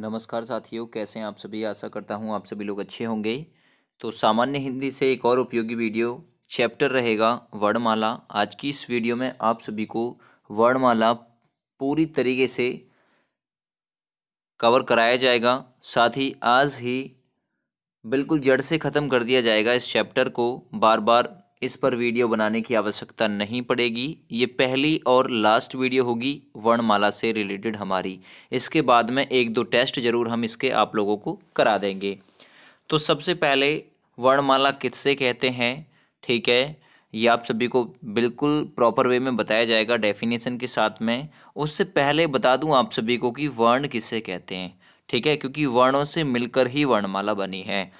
नमस्कार साथियों कैसे हैं आप सभी आशा करता हूं आप सभी लोग अच्छे होंगे तो सामान्य हिंदी से एक और उपयोगी वीडियो चैप्टर रहेगा वर्णमाला आज की इस वीडियो में आप सभी को वर्णमाला पूरी तरीके से कवर कराया जाएगा साथ ही आज ही बिल्कुल जड़ से ख़त्म कर दिया जाएगा इस चैप्टर को बार बार इस पर वीडियो बनाने की आवश्यकता नहीं पड़ेगी ये पहली और लास्ट वीडियो होगी वर्णमाला से रिलेटेड हमारी इसके बाद में एक दो टेस्ट ज़रूर हम इसके आप लोगों को करा देंगे तो सबसे पहले वर्णमाला किससे कहते हैं ठीक है ये आप सभी को बिल्कुल प्रॉपर वे में बताया जाएगा डेफिनेशन के साथ में उससे पहले बता दूँ आप सभी को कि वर्ण किसे कहते हैं ठीक है क्योंकि वर्णों से मिलकर ही वर्णमाला बनी है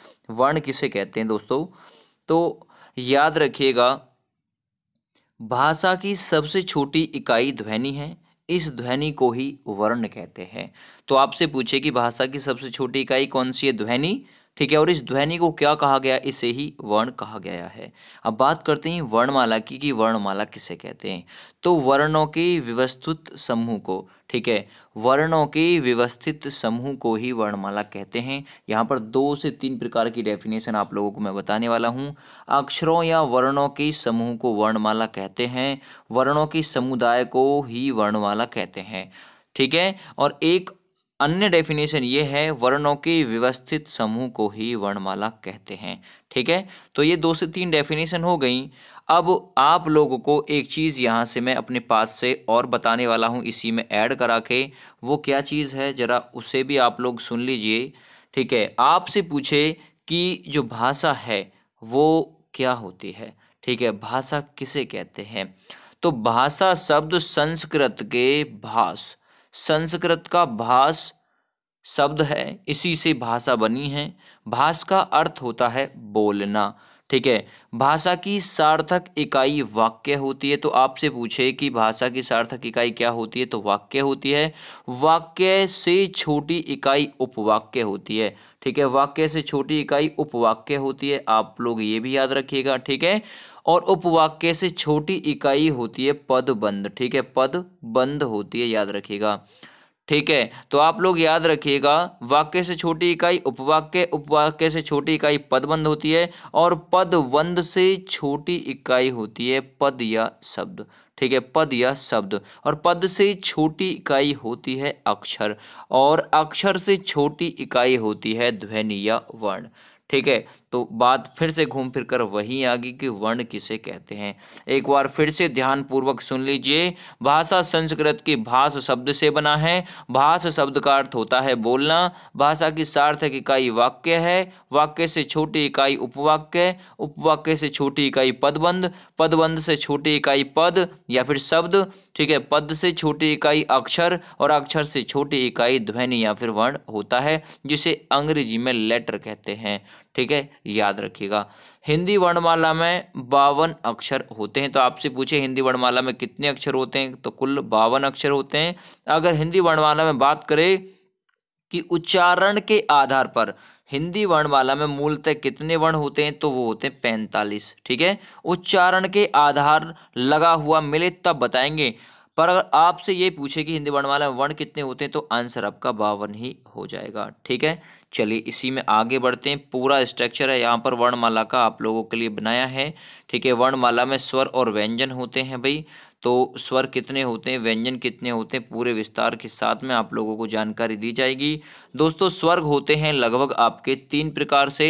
वर्ण किसे कहते हैं दोस्तों तो याद रखिएगा भाषा की सबसे छोटी इकाई ध्वनि है इस ध्वनि को ही वर्ण कहते हैं तो आपसे पूछे कि भाषा की सबसे छोटी इकाई कौन सी है ध्वनि ठीक है और इस ध्वनि को क्या कहा गया इसे ही वर्ण कहा गया है अब बात करते हैं वर्णमाला की कि वर्णमाला किसे कहते हैं तो वर्णों के व्यवस्थित समूह को ठीक है वर्णों के व्यवस्थित समूह को ही वर्णमाला कहते हैं यहाँ पर दो से तीन प्रकार की डेफिनेशन आप लोगों को मैं बताने वाला हूँ अक्षरों या वर्णों के समूह को वर्णमाला कहते हैं वर्णों के समुदाय को ही वर्णमाला कहते हैं ठीक है और एक अन्य डेफिनेशन ये है वर्णों के व्यवस्थित समूह को ही वर्णमाला कहते हैं ठीक है तो ये दो से तीन डेफिनेशन हो गई अब आप लोगों को एक चीज़ यहाँ से मैं अपने पास से और बताने वाला हूँ इसी में ऐड करा के वो क्या चीज़ है ज़रा उसे भी आप लोग सुन लीजिए ठीक है आपसे पूछे कि जो भाषा है वो क्या होती है ठीक है भाषा किसे कहते हैं तो भाषा शब्द संस्कृत के भाष संस्कृत का भास शब्द है इसी से भाषा बनी है भाष का अर्थ होता है बोलना ठीक है भाषा की सार्थक इकाई वाक्य होती है तो आपसे पूछे कि भाषा की सार्थक इकाई क्या होती है तो वाक्य होती है वाक्य से छोटी इकाई उपवाक्य होती है ठीक है वाक्य से छोटी इकाई उपवाक्य होती है आप लोग ये भी याद रखिएगा ठीक है और उपवाक्य से छोटी इकाई होती है पद बंद ठीक है पद बंद होती है याद रखिएगा ठीक है तो आप लोग याद रखिएगा वाक्य से छोटी इकाई उपवाक्य उपवाक्य से छोटी इकाई पदबंध होती है और पदबंध से छोटी इकाई होती है पद या शब्द ठीक है पद या शब्द और पद से छोटी इकाई होती है अक्षर और अक्षर से छोटी इकाई होती है ध्वनि या वर्ण ठीक है तो बात फिर से घूम फिर कर वही आ गई कि वर्ण किसे कहते हैं एक बार फिर से ध्यानपूर्वक सुन लीजिए भाषा संस्कृत की भाष शब्द से बना है भाष शब्द का अर्थ होता है बोलना भाषा की सार्थक इकाई वाक्य है वाक्य से छोटी इकाई उपवाक्य उपवाक्य से छोटी इकाई पदबंध पदबंध से छोटी इकाई पद या फिर शब्द ठीक है पद से छोटी इकाई अक्षर और अक्षर से छोटी इकाई ध्वनि या फिर वर्ण होता है जिसे अंग्रेजी में लेटर कहते हैं ठीक है याद रखिएगा हिंदी वर्णमाला में बावन अक्षर होते हैं तो आपसे पूछे हिंदी वर्णमाला में कितने अक्षर होते हैं तो कुल बावन अक्षर होते हैं अगर हिंदी वर्णमाला में बात करें कि उच्चारण के आधार पर हिंदी वर्णमाला में मूलतः कितने वर्ण होते हैं तो वो होते हैं पैंतालीस ठीक है उच्चारण के आधार लगा हुआ मिले तब बताएंगे पर अगर आपसे ये पूछे कि हिंदी वर्णमाला में वर्ण कितने होते हैं तो आंसर आपका बावन ही हो जाएगा ठीक है चलिए इसी में आगे बढ़ते हैं पूरा स्ट्रक्चर है यहाँ पर वर्णमाला का आप लोगों के लिए बनाया है ठीक है वर्णमाला में स्वर और व्यंजन होते हैं भाई तो स्वर कितने होते हैं व्यंजन कितने होते हैं पूरे विस्तार के साथ में आप लोगों को जानकारी दी जाएगी दोस्तों स्वर्ग होते हैं लगभग आपके तीन प्रकार से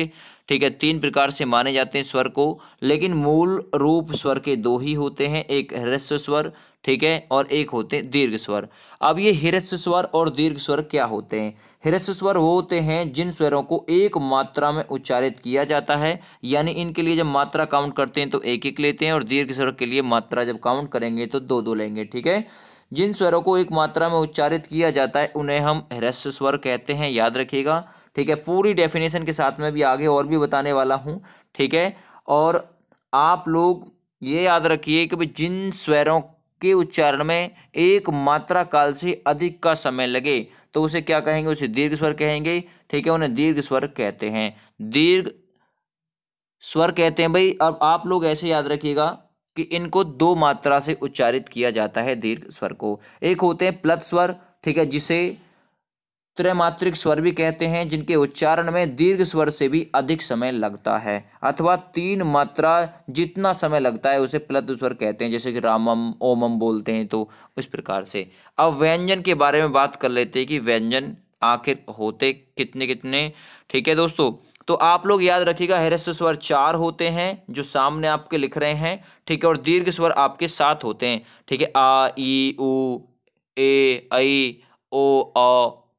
ठीक है तीन प्रकार से माने जाते हैं स्वर को लेकिन मूल रूप स्वर के दो ही होते हैं एक ह्रस्व स्वर ठीक है और एक होते हैं दीर्घ स्वर अब ये हिरस्य स्वर और दीर्घ स्वर क्या होते हैं हिरस्य स्वर वो होते हैं जिन स्वरों को एक मात्रा में उच्चारित किया जाता है यानी इनके लिए जब मात्रा काउंट करते हैं तो एक एक लेते हैं और दीर्घ स्वर के लिए मात्रा जब काउंट करेंगे तो दो दो लेंगे ठीक है जिन स्वरों को एक मात्रा में उच्चारित किया जाता है उन्हें हम हृस्य स्वर कहते हैं याद रखिएगा ठीक है पूरी डेफिनेशन के साथ में भी आगे और भी बताने वाला हूँ ठीक है और आप लोग ये याद रखिए कि भाई जिन स्वरों के उच्चारण में एक मात्रा काल से अधिक का समय लगे तो उसे क्या कहेंगे उसे दीर्घ स्वर कहेंगे ठीक है उन्हें दीर्घ स्वर कहते हैं दीर्घ स्वर कहते हैं भाई अब आप लोग ऐसे याद रखिएगा कि इनको दो मात्रा से उच्चारित किया जाता है दीर्घ स्वर को एक होते हैं प्लत स्वर ठीक है जिसे त्रैमात्रिक स्वर भी कहते हैं जिनके उच्चारण में दीर्घ स्वर से भी अधिक समय लगता है अथवा तीन मात्रा जितना समय लगता है उसे प्लत स्वर कहते हैं जैसे कि रामम ओमम बोलते हैं तो इस प्रकार से अब व्यंजन के बारे में बात कर लेते हैं कि व्यंजन आखिर होते कितने कितने ठीक है दोस्तों तो आप लोग याद रखिएगा हृस्व स्वर चार होते हैं जो सामने आपके लिख रहे हैं ठीक है और दीर्घ स्वर आपके सात होते हैं ठीक है आ ई ऊ ए ऐ ओ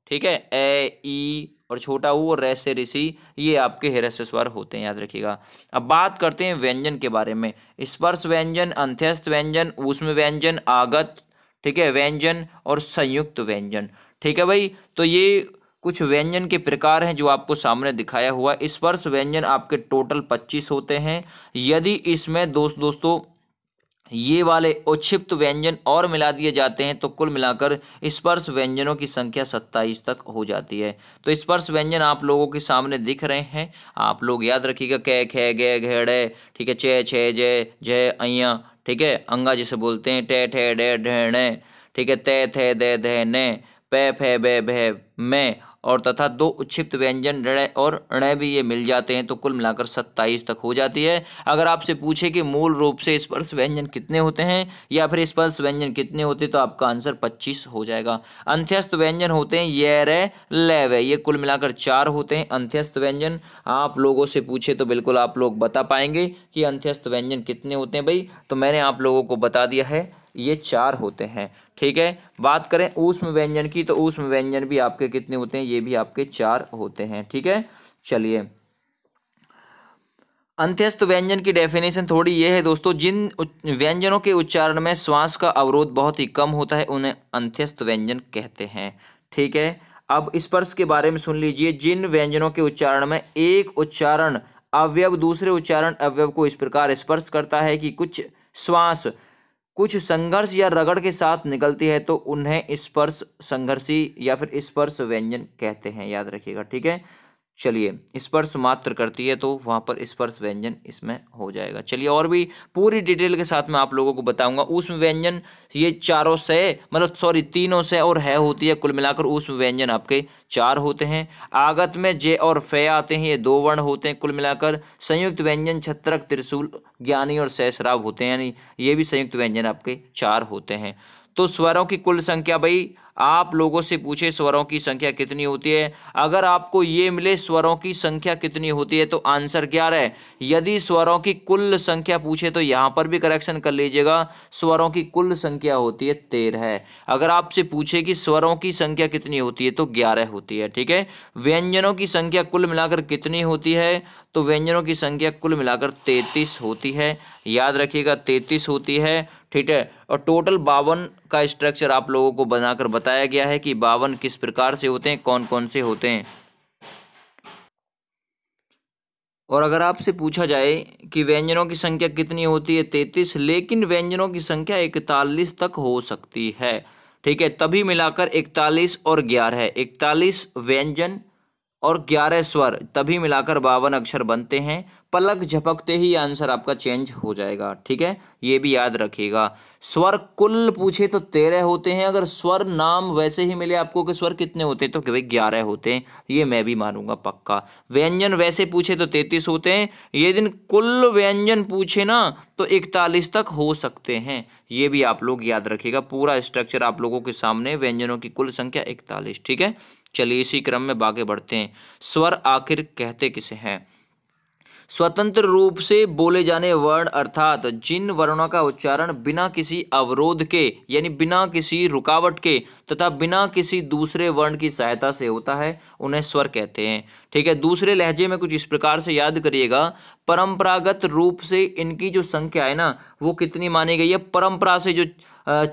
ठीक है ए ई और छोटा ऊ और रैसे ऋषि ये आपके हृस्य स्वर होते हैं याद रखिएगा अब बात करते हैं व्यंजन के बारे में स्पर्श व्यंजन अंत्यस्थ व्यंजन ऊष्म व्यंजन आगत ठीक है व्यंजन और संयुक्त व्यंजन ठीक है भाई तो ये कुछ व्यंजन के प्रकार हैं जो आपको सामने दिखाया हुआ स्पर्श व्यंजन आपके टोटल पच्चीस होते हैं यदि इसमें दोस्त दोस्तों ये वाले उच्छिप्त व्यंजन और मिला दिए जाते हैं तो कुल मिलाकर स्पर्श व्यंजनों की संख्या सत्ताईस तक हो जाती है तो स्पर्श व्यंजन आप लोगों के सामने दिख रहे हैं आप लोग याद रखिएगा कै खे गे घेड़े ठीक है चे छे जय जय अया ठीक है अंगा जिसे बोलते हैं टै ठे डे ढेणे ठीक है तय थे दे धे ने पे फे बे भे मैं और तथा दो उच्छिप्त व्यंजन ऋण और ऋण भी ये मिल जाते हैं तो कुल मिलाकर सत्ताईस तक हो जाती है अगर आपसे पूछे कि मूल रूप से स्पर्श व्यंजन कितने होते हैं या फिर स्पर्श व्यंजन कितने होते तो आपका आंसर पच्चीस हो जाएगा अंत्यस्त व्यंजन होते हैं ये रे ले वे ये कुल मिलाकर चार होते हैं अंत्यस्त व्यंजन आप लोगों से पूछे तो बिल्कुल आप लोग बता पाएंगे कि अंत्यस्त व्यंजन कितने होते हैं भाई तो मैंने आप लोगों को बता दिया है ये चार होते हैं ठीक है बात करें ऊष्म व्यंजन की तो ऊष्म व्यंजन भी आपके कितने होते हैं ये भी आपके चार होते हैं ठीक है चलिए अंत्यस्थ व्यंजन की डेफिनेशन थोड़ी ये है दोस्तों जिन व्यंजनों के उच्चारण में श्वास का अवरोध बहुत ही कम होता है उन्हें अंत्यस्थ व्यंजन कहते हैं ठीक है अब स्पर्श के बारे में सुन लीजिए जिन व्यंजनों के उच्चारण में एक उच्चारण अवयव दूसरे उच्चारण अवयव को इस प्रकार स्पर्श करता है कि कुछ श्वास कुछ संघर्ष या रगड़ के साथ निकलती है तो उन्हें स्पर्श संघर्षी या फिर स्पर्श व्यंजन कहते हैं याद रखिएगा ठीक है चलिए स्पर्श मात्र करती है तो वहाँ पर स्पर्श व्यंजन इसमें हो जाएगा चलिए और भी पूरी डिटेल के साथ मैं आप लोगों को बताऊंगा ऊष्म व्यंजन ये चारों से मतलब सॉरी तीनों से और है होती है कुल मिलाकर ऊष्म व्यंजन आपके चार होते हैं आगत में जे और फे आते हैं ये दो वर्ण होते हैं कुल मिलाकर संयुक्त व्यंजन छत्रक त्रिशूल ज्ञानी और सैसराव होते हैं यानी ये भी संयुक्त व्यंजन आपके चार होते हैं तो स्वरों की कुल संख्या भाई आप लोगों से पूछे स्वरों की संख्या कितनी होती है अगर आपको ये मिले स्वरों की संख्या कितनी होती है तो आंसर क्या है यदि स्वरों की कुल संख्या पूछे तो यहाँ पर भी करेक्शन कर लीजिएगा स्वरों की कुल संख्या होती है तेरह अगर आपसे पूछे कि स्वरों की संख्या कितनी होती है तो ग्यारह होती है ठीक है व्यंजनों की संख्या कुल मिलाकर कितनी होती है तो व्यंजनों की संख्या कुल मिलाकर तैतीस होती है याद रखिएगा तैतीस होती है ठीक है और टोटल बावन का स्ट्रक्चर आप लोगों को बनाकर बताया गया है कि बावन किस प्रकार से होते हैं कौन कौन से होते हैं और अगर आपसे पूछा जाए कि व्यंजनों की संख्या कितनी होती है तैतीस लेकिन व्यंजनों की संख्या इकतालीस तक हो सकती है ठीक है तभी मिलाकर इकतालीस और ग्यारह इकतालीस व्यंजन और ग्यारह स्वर तभी मिलाकर बावन अक्षर बनते हैं पलक झपकते ही आंसर आपका चेंज हो जाएगा ठीक है ये भी याद रखिएगा स्वर कुल पूछे तो तेरह होते हैं अगर स्वर नाम वैसे ही मिले आपको कि स्वर कितने होते हैं तो कि भाई ग्यारह होते हैं ये मैं भी मानूंगा पक्का व्यंजन वैसे पूछे तो तैतीस होते हैं ये दिन कुल व्यंजन पूछे ना तो इकतालीस तक हो सकते हैं ये भी आप लोग याद रखिएगा पूरा स्ट्रक्चर आप लोगों के सामने व्यंजनों की कुल संख्या इकतालीस ठीक है चलिए इसी क्रम में आगे बढ़ते हैं स्वर आखिर कहते किसे हैं स्वतंत्र रूप से बोले जाने वर्ण अर्थात जिन वर्णों का उच्चारण बिना किसी अवरोध के यानी बिना किसी रुकावट के तथा बिना किसी दूसरे वर्ण की सहायता से होता है उन्हें स्वर कहते हैं ठीक है दूसरे लहजे में कुछ इस प्रकार से याद करिएगा परंपरागत रूप से इनकी जो संख्या है ना वो कितनी मानी गई है परंपरा से जो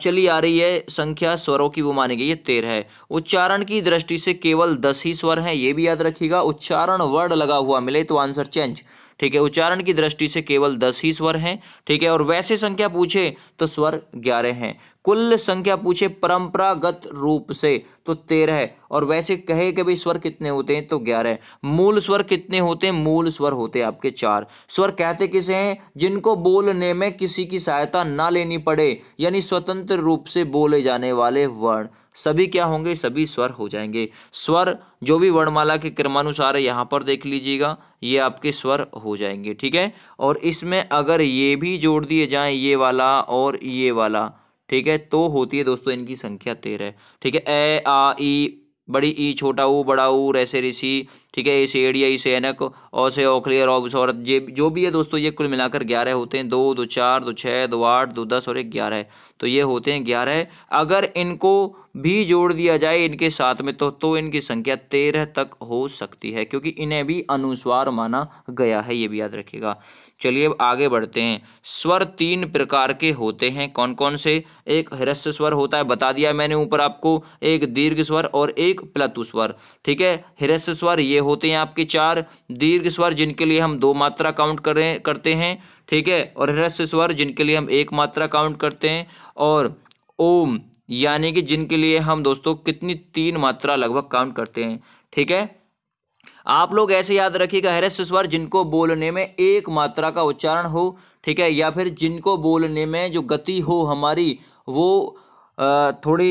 चली आ रही है संख्या स्वरों की वो मानी गई है तेरह है उच्चारण की दृष्टि से केवल दस ही स्वर हैं ये भी याद रखिएगा उच्चारण वर्ड लगा हुआ मिले तो आंसर चेंज ठीक है उच्चारण की दृष्टि से केवल दस ही स्वर हैं ठीक है और वैसे संख्या पूछे तो स्वर ग्यारह हैं कुल संख्या पूछे परंपरागत रूप से तो तेरह और वैसे कहे कि भाई स्वर कितने होते हैं तो ग्यारह मूल स्वर कितने होते हैं मूल स्वर होते हैं आपके चार स्वर कहते किसे हैं जिनको बोलने में किसी की सहायता ना लेनी पड़े यानी स्वतंत्र रूप से बोले जाने वाले वर्ण सभी क्या होंगे सभी स्वर हो जाएंगे स्वर जो भी वर्णमाला के क्रमानुसार है यहाँ पर देख लीजिएगा ये आपके स्वर हो जाएंगे ठीक है और इसमें अगर ये भी जोड़ दिए जाए ये वाला और ये वाला ठीक है तो होती है दोस्तों इनकी संख्या तेरह ठीक है ए आ ई बड़ी ई छोटा ऊ बड़ा ऊ ऐसे ऋषि ठीक है ऐसे एडिया ऐसे एनक और से ओखलियर और ये जो भी है दोस्तों ये कुल मिलाकर ग्यारह होते हैं दो दो चार दो छः दो आठ दो दस और एक ग्यारह तो ये होते हैं ग्यारह अगर इनको भी जोड़ दिया जाए इनके साथ में तो तो इनकी संख्या तेरह तक हो सकती है क्योंकि इन्हें भी अनुस्वार माना गया है ये भी याद रखिएगा चलिए अब आगे बढ़ते हैं स्वर तीन प्रकार के होते हैं कौन कौन से एक ह्रस्व स्वर होता है बता दिया मैंने ऊपर आपको एक दीर्घ स्वर और एक प्लतु स्वर ठीक है ह्रस्व स्वर ये होते हैं आपके चार दीर्घ स्वर जिनके लिए हम दो मात्रा काउंट करें करते हैं ठीक है और ह्रस्व स्वर जिनके लिए हम एक मात्रा काउंट करते हैं और ओम यानी कि जिनके लिए हम दोस्तों कितनी तीन मात्रा लगभग काउंट करते हैं ठीक है आप लोग ऐसे याद रखिएगा हृस्य स्वर जिनको बोलने में एक मात्रा का उच्चारण हो ठीक है या फिर जिनको बोलने में जो गति हो हमारी वो थोड़ी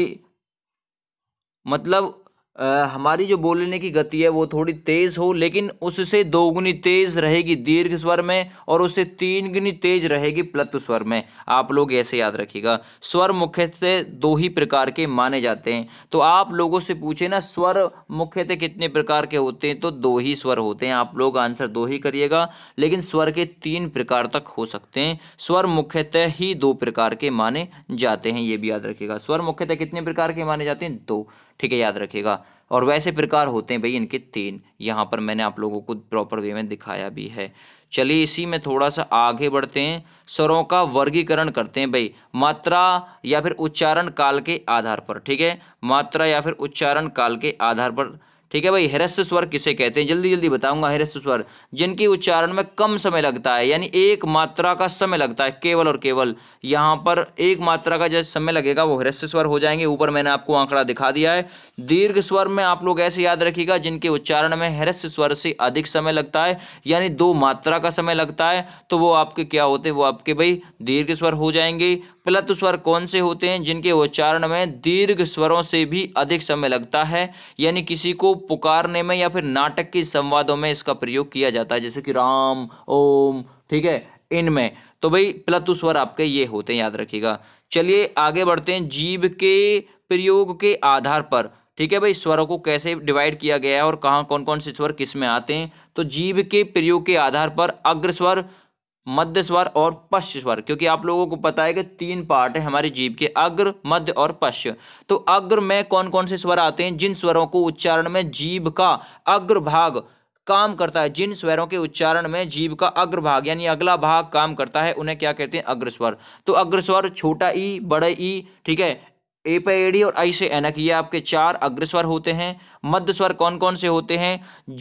मतलब आ, हमारी जो बोलने की गति है वो थोड़ी तेज़ हो लेकिन उससे दोगुनी तेज़ रहेगी दीर्घ स्वर में और उससे तीन गुनी तेज़ रहेगी प्लत स्वर में आप लोग ऐसे याद रखिएगा स्वर मुख्यतः दो ही प्रकार के माने जाते हैं तो आप लोगों से पूछे ना स्वर मुख्यतः कितने प्रकार के होते हैं तो दो ही स्वर होते हैं आप लोग आंसर दो ही करिएगा लेकिन स्वर के तीन प्रकार तक हो सकते हैं स्वर मुख्यतः ही दो प्रकार के माने जाते हैं ये भी याद रखिएगा स्वर मुख्यतः कितने प्रकार के माने जाते हैं दो ठीक है याद रखिएगा और वैसे प्रकार होते हैं भाई इनके तीन यहाँ पर मैंने आप लोगों को प्रॉपर वे में दिखाया भी है चलिए इसी में थोड़ा सा आगे बढ़ते हैं स्वरों का वर्गीकरण करते हैं भाई मात्रा या फिर उच्चारण काल के आधार पर ठीक है मात्रा या फिर उच्चारण काल के आधार पर ठीक है भाई हृस्य स्वर किसे कहते हैं जल्दी जल्दी बताऊंगा हृस्य स्वर जिनके उच्चारण में कम समय लगता है यानी एक मात्रा का समय लगता है केवल और केवल यहाँ पर एक मात्रा का जैसे समय लगेगा वो हृस्य स्वर हो जाएंगे ऊपर मैंने आपको आंकड़ा दिखा दिया है दीर्घ स्वर में आप लोग ऐसे याद रखिएगा जिनके उच्चारण में हृस्य स्वर से अधिक समय लगता है यानी दो मात्रा का समय लगता है तो वो आपके क्या होते हैं वो आपके भाई दीर्घ स्वर हो जाएंगे प्लत स्वर कौन से होते हैं जिनके उच्चारण में दीर्घ स्वरों से भी अधिक समय लगता है यानी किसी को पुकारने में या फिर नाटक के संवादों में इसका प्रयोग किया जाता है जैसे कि राम ओम ठीक है इनमें तो भाई प्लत स्वर आपके ये होते हैं याद रखिएगा चलिए आगे बढ़ते हैं जीव के प्रयोग के आधार पर ठीक है भाई स्वरों को कैसे डिवाइड किया गया है और कहाँ कौन कौन से स्वर किस में आते हैं तो जीव के प्रयोग के आधार पर अग्रस्वर मध्य स्वर और पश्च स्वर क्योंकि आप लोगों को पता है कि तीन पार्ट है हमारे जीव के अग्र मध्य और पश्च तो अग्र में कौन कौन से स्वर आते हैं जिन स्वरों को उच्चारण में जीव का अग्र भाग काम करता है जिन स्वरों के उच्चारण में जीव का अग्रभाग यानी अगला भाग काम करता है उन्हें क्या कहते हैं अग्रस्वर तो अग्रस्वर छोटा ई बड़े ई ठीक है ए पे एडी और आई से एनक ये आपके चार अग्रस्वर होते हैं मध्य स्वर कौन कौन से होते हैं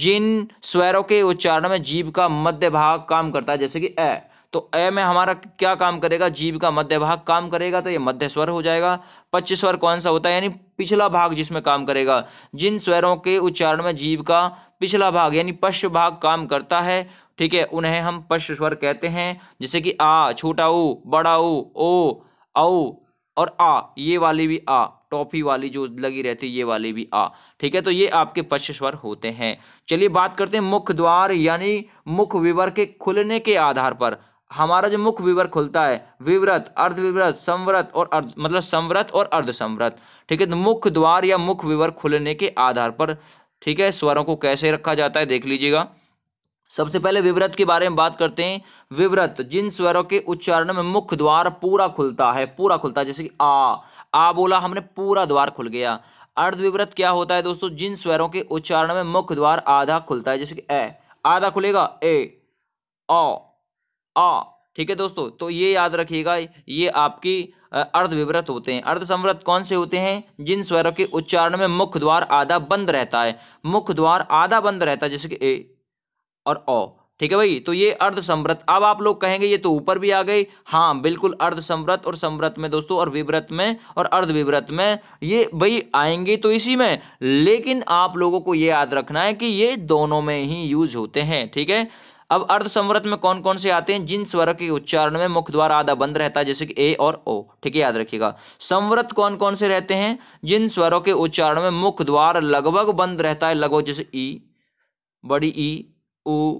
जिन स्वरों के उच्चारण में जीव का मध्य भाग काम करता है जैसे कि ए तो ए में हमारा क्या काम करेगा जीव का मध्य भाग काम करेगा तो ये मध्य स्वर हो जाएगा पच्च स्वर कौन सा होता है यानी पिछला भाग जिसमें काम करेगा जिन स्वरों के उच्चारण में जीव का पिछला भाग यानी पश्च भाग काम करता है ठीक है उन्हें हम पश्च स्वर कहते हैं जैसे कि आ छोटा ऊ बड़ा ऊ ओ औ और आ ये वाली भी आ टॉफी वाली जो लगी रहती है ये वाली भी आ ठीक है तो ये आपके पश्च स्वर होते हैं चलिए बात करते हैं मुख द्वार यानी मुख विवर के खुलने के आधार पर हमारा जो मुख विवर खुलता है विव्रत अर्धविव्रत संव्रत और अर्ध मतलब संव्रत और अर्ध संव्रत ठीक है तो मुख द्वार या मुख विवर खुलने के आधार पर ठीक है स्वरों को कैसे रखा जाता है देख लीजिएगा सबसे पहले विव्रत के बारे में बात करते हैं विव्रत जिन स्वरों के उच्चारण में मुख्य द्वार पूरा खुलता है पूरा खुलता है जैसे कि आ आ बोला हमने पूरा द्वार खुल गया अर्धविव्रत क्या होता है दोस्तों जिन स्वरों के उच्चारण में मुख्य द्वार आधा खुलता है जैसे कि ए आधा खुलेगा ए अ ठीक है दोस्तों तो ये याद रखिएगा ये आपकी अर्धविव्रत होते हैं अर्धसंवृत कौन से होते हैं जिन स्वरों के उच्चारण में मुख्य द्वार आधा बंद रहता है मुख्य द्वार आधा बंद रहता है जैसे कि ए और ओ ठीक है भाई तो ये अर्ध समृत अब आप लोग कहेंगे ये तो ऊपर भी आ गई हाँ बिल्कुल अर्ध समृत और समृत में दोस्तों और विव्रत में और अर्ध विव्रत में ये भाई आएंगे तो इसी में लेकिन आप लोगों को ये याद रखना है कि ये दोनों में ही यूज होते हैं ठीक है अब अर्ध संवृत में कौन कौन से आते हैं जिन स्वर के उच्चारण में मुख द्वार आधा बंद रहता है जैसे कि ए और ओ ठीक है याद रखिएगा संवृत कौन कौन से रहते हैं जिन स्वरों के उच्चारण में मुख द्वार लगभग बंद रहता है लगभग जैसे ई बड़ी ई उ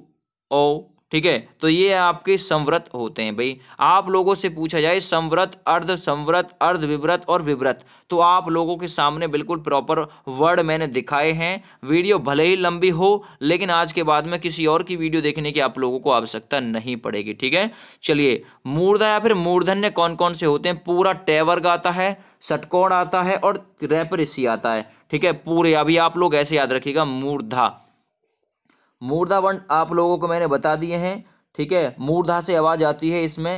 ओ ठीक है तो ये आपके संव्रत होते हैं भाई आप लोगों से पूछा जाए संव्रत अर्ध संव्रत अर्ध विव्रत और विव्रत तो आप लोगों के सामने बिल्कुल प्रॉपर वर्ड मैंने दिखाए हैं वीडियो भले ही लंबी हो लेकिन आज के बाद में किसी और की वीडियो देखने की आप लोगों को आवश्यकता नहीं पड़ेगी ठीक है चलिए मूर्धा या फिर मूर्धन्य कौन कौन से होते हैं पूरा टैवर्ग आता है षटकोण आता है और रेपरिसी आता है ठीक है पूरे अभी आप लोग ऐसे याद रखिएगा मूर्धा मूर्धा वर्ण आप लोगों को मैंने बता दिए हैं ठीक है मूर्धा से आवाज़ आती है इसमें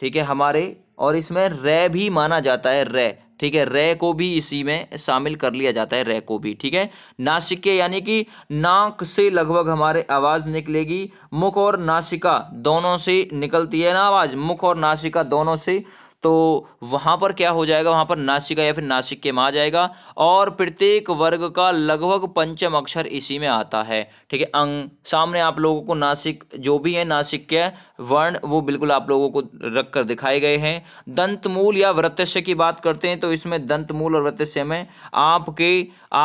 ठीक है हमारे और इसमें रे भी माना जाता है रे ठीक है रे को भी इसी में शामिल कर लिया जाता है रे को भी ठीक है नासिके यानी कि नाक से लगभग हमारे आवाज़ निकलेगी मुख और नासिका दोनों से निकलती है ना आवाज़ मुख और नासिका दोनों से तो वहाँ पर क्या हो जाएगा वहाँ पर नासिका या फिर नासिक के में जाएगा और प्रत्येक वर्ग का लगभग पंचम अक्षर इसी में आता है ठीक है अंग सामने आप लोगों को नासिक जो भी है नासिक के वर्ण वो बिल्कुल आप लोगों को रख कर दिखाए गए हैं दंतमूल या वृत्यस्य की बात करते हैं तो इसमें दंतमूल और वृत्यस्य में आपके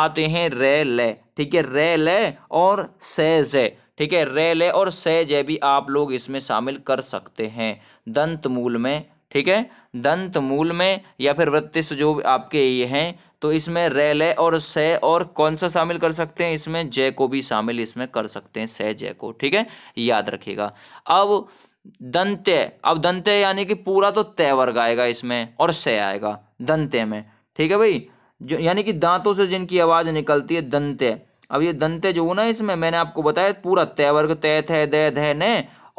आते हैं रे लय ठीक है रे लय और से जय ठीक है रेले और सैजय भी आप लोग इसमें शामिल कर सकते हैं दंतमूल में ठीक है दंत मूल में या फिर वृत्तिस जो आपके ये हैं तो इसमें रेले और स और कौन सा शामिल कर सकते हैं इसमें जय को भी शामिल इसमें कर सकते हैं स जय को ठीक है याद रखिएगा अब दंत्य अब दंत्य यानी कि पूरा तो तय वर्ग आएगा इसमें और स आएगा दंत्य में ठीक है भाई जो यानी कि दांतों से जिनकी आवाज़ निकलती है दंत्य अब ये दंत्य जो हो ना इसमें मैंने आपको बताया पूरा तय वर्ग तय थे दय धय ने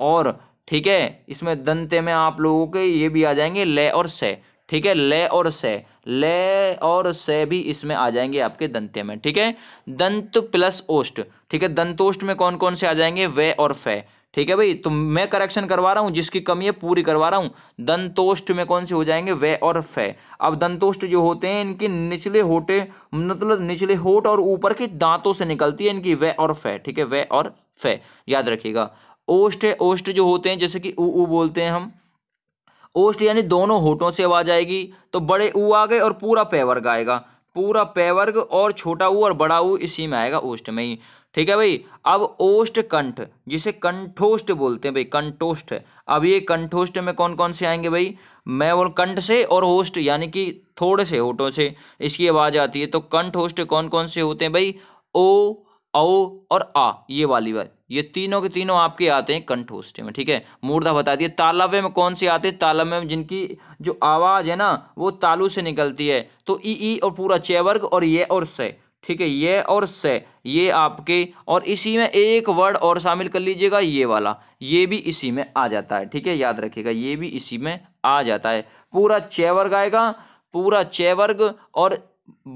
और ठीक है इसमें दंते में आप लोगों के ये भी आ जाएंगे ले और से ठीक है ले और से ले और से भी इसमें आ जाएंगे आपके दंते में ठीक है दंत प्लस ओष्ट ठीक है दंतोष्ट में कौन कौन से आ जाएंगे वे और फे ठीक है भाई तो मैं करेक्शन करवा रहा हूँ जिसकी कमी है पूरी करवा रहा हूँ दंतोष्ट में कौन से हो जाएंगे वे और फे अब दंतोष्ट जो होते हैं इनके निचले होटे मतलब निचले होठ और ऊपर के दांतों से निकलती है इनकी वे और फे ठीक है वे और फे याद रखिएगा ओष्ठ है ओष्ठ जो होते हैं जैसे कि ऊ ऊ बोलते हैं हम ओष्ट यानी दोनों होठों से आवाज आएगी तो बड़े ऊ आ गए और पूरा पैवर्ग आएगा पूरा पैवर्ग और छोटा ऊ और बड़ा ऊ इसी में आएगा ओष्ट में ही ठीक है भाई अब ओष्ट कंठ जिसे कंठोष्ट बोलते हैं भाई कंठोष्ठ अब ये कंठोष्ठ में कौन कौन से आएंगे भाई मैं बोल कंठ से और होष्ठ यानी कि थोड़े से होठों से इसकी आवाज़ आती है तो कंठोष्ठ कौन कौन से होते हैं भाई ओ औ और आ ये वाली बात ये तीनों के तीनों आपके आते हैं कंठोष्ठी में ठीक है मूर्धा बता दिए तालव्य में कौन से आते हैं तालव्य में जिनकी जो आवाज़ है ना वो तालु से निकलती है तो ई ई और पूरा चैवर्ग और ये और से ठीक है ये और स ये आपके और इसी में एक वर्ड और शामिल कर लीजिएगा ये वाला ये भी इसी में आ जाता है ठीक है याद रखिएगा ये भी इसी में आ जाता है पूरा चैवर्ग आएगा पूरा चैवर्ग और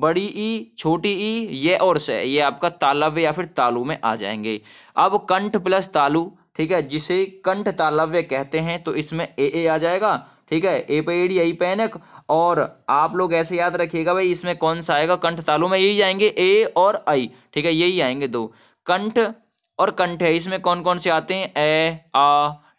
बड़ी ई छोटी ई ये और से ये आपका तालव्य या फिर तालु में आ जाएंगे अब कंठ प्लस तालु ठीक है जिसे कंठ तालव्य कहते हैं तो इसमें ए ए आ जाएगा ठीक है ए पेड यही पैनक और आप लोग ऐसे याद रखिएगा भाई इसमें कौन सा आएगा कंठ तालु में यही आएंगे ए और आई ठीक है यही आएंगे दो कंठ और कंठ है इसमें कौन कौन से आते हैं ए आ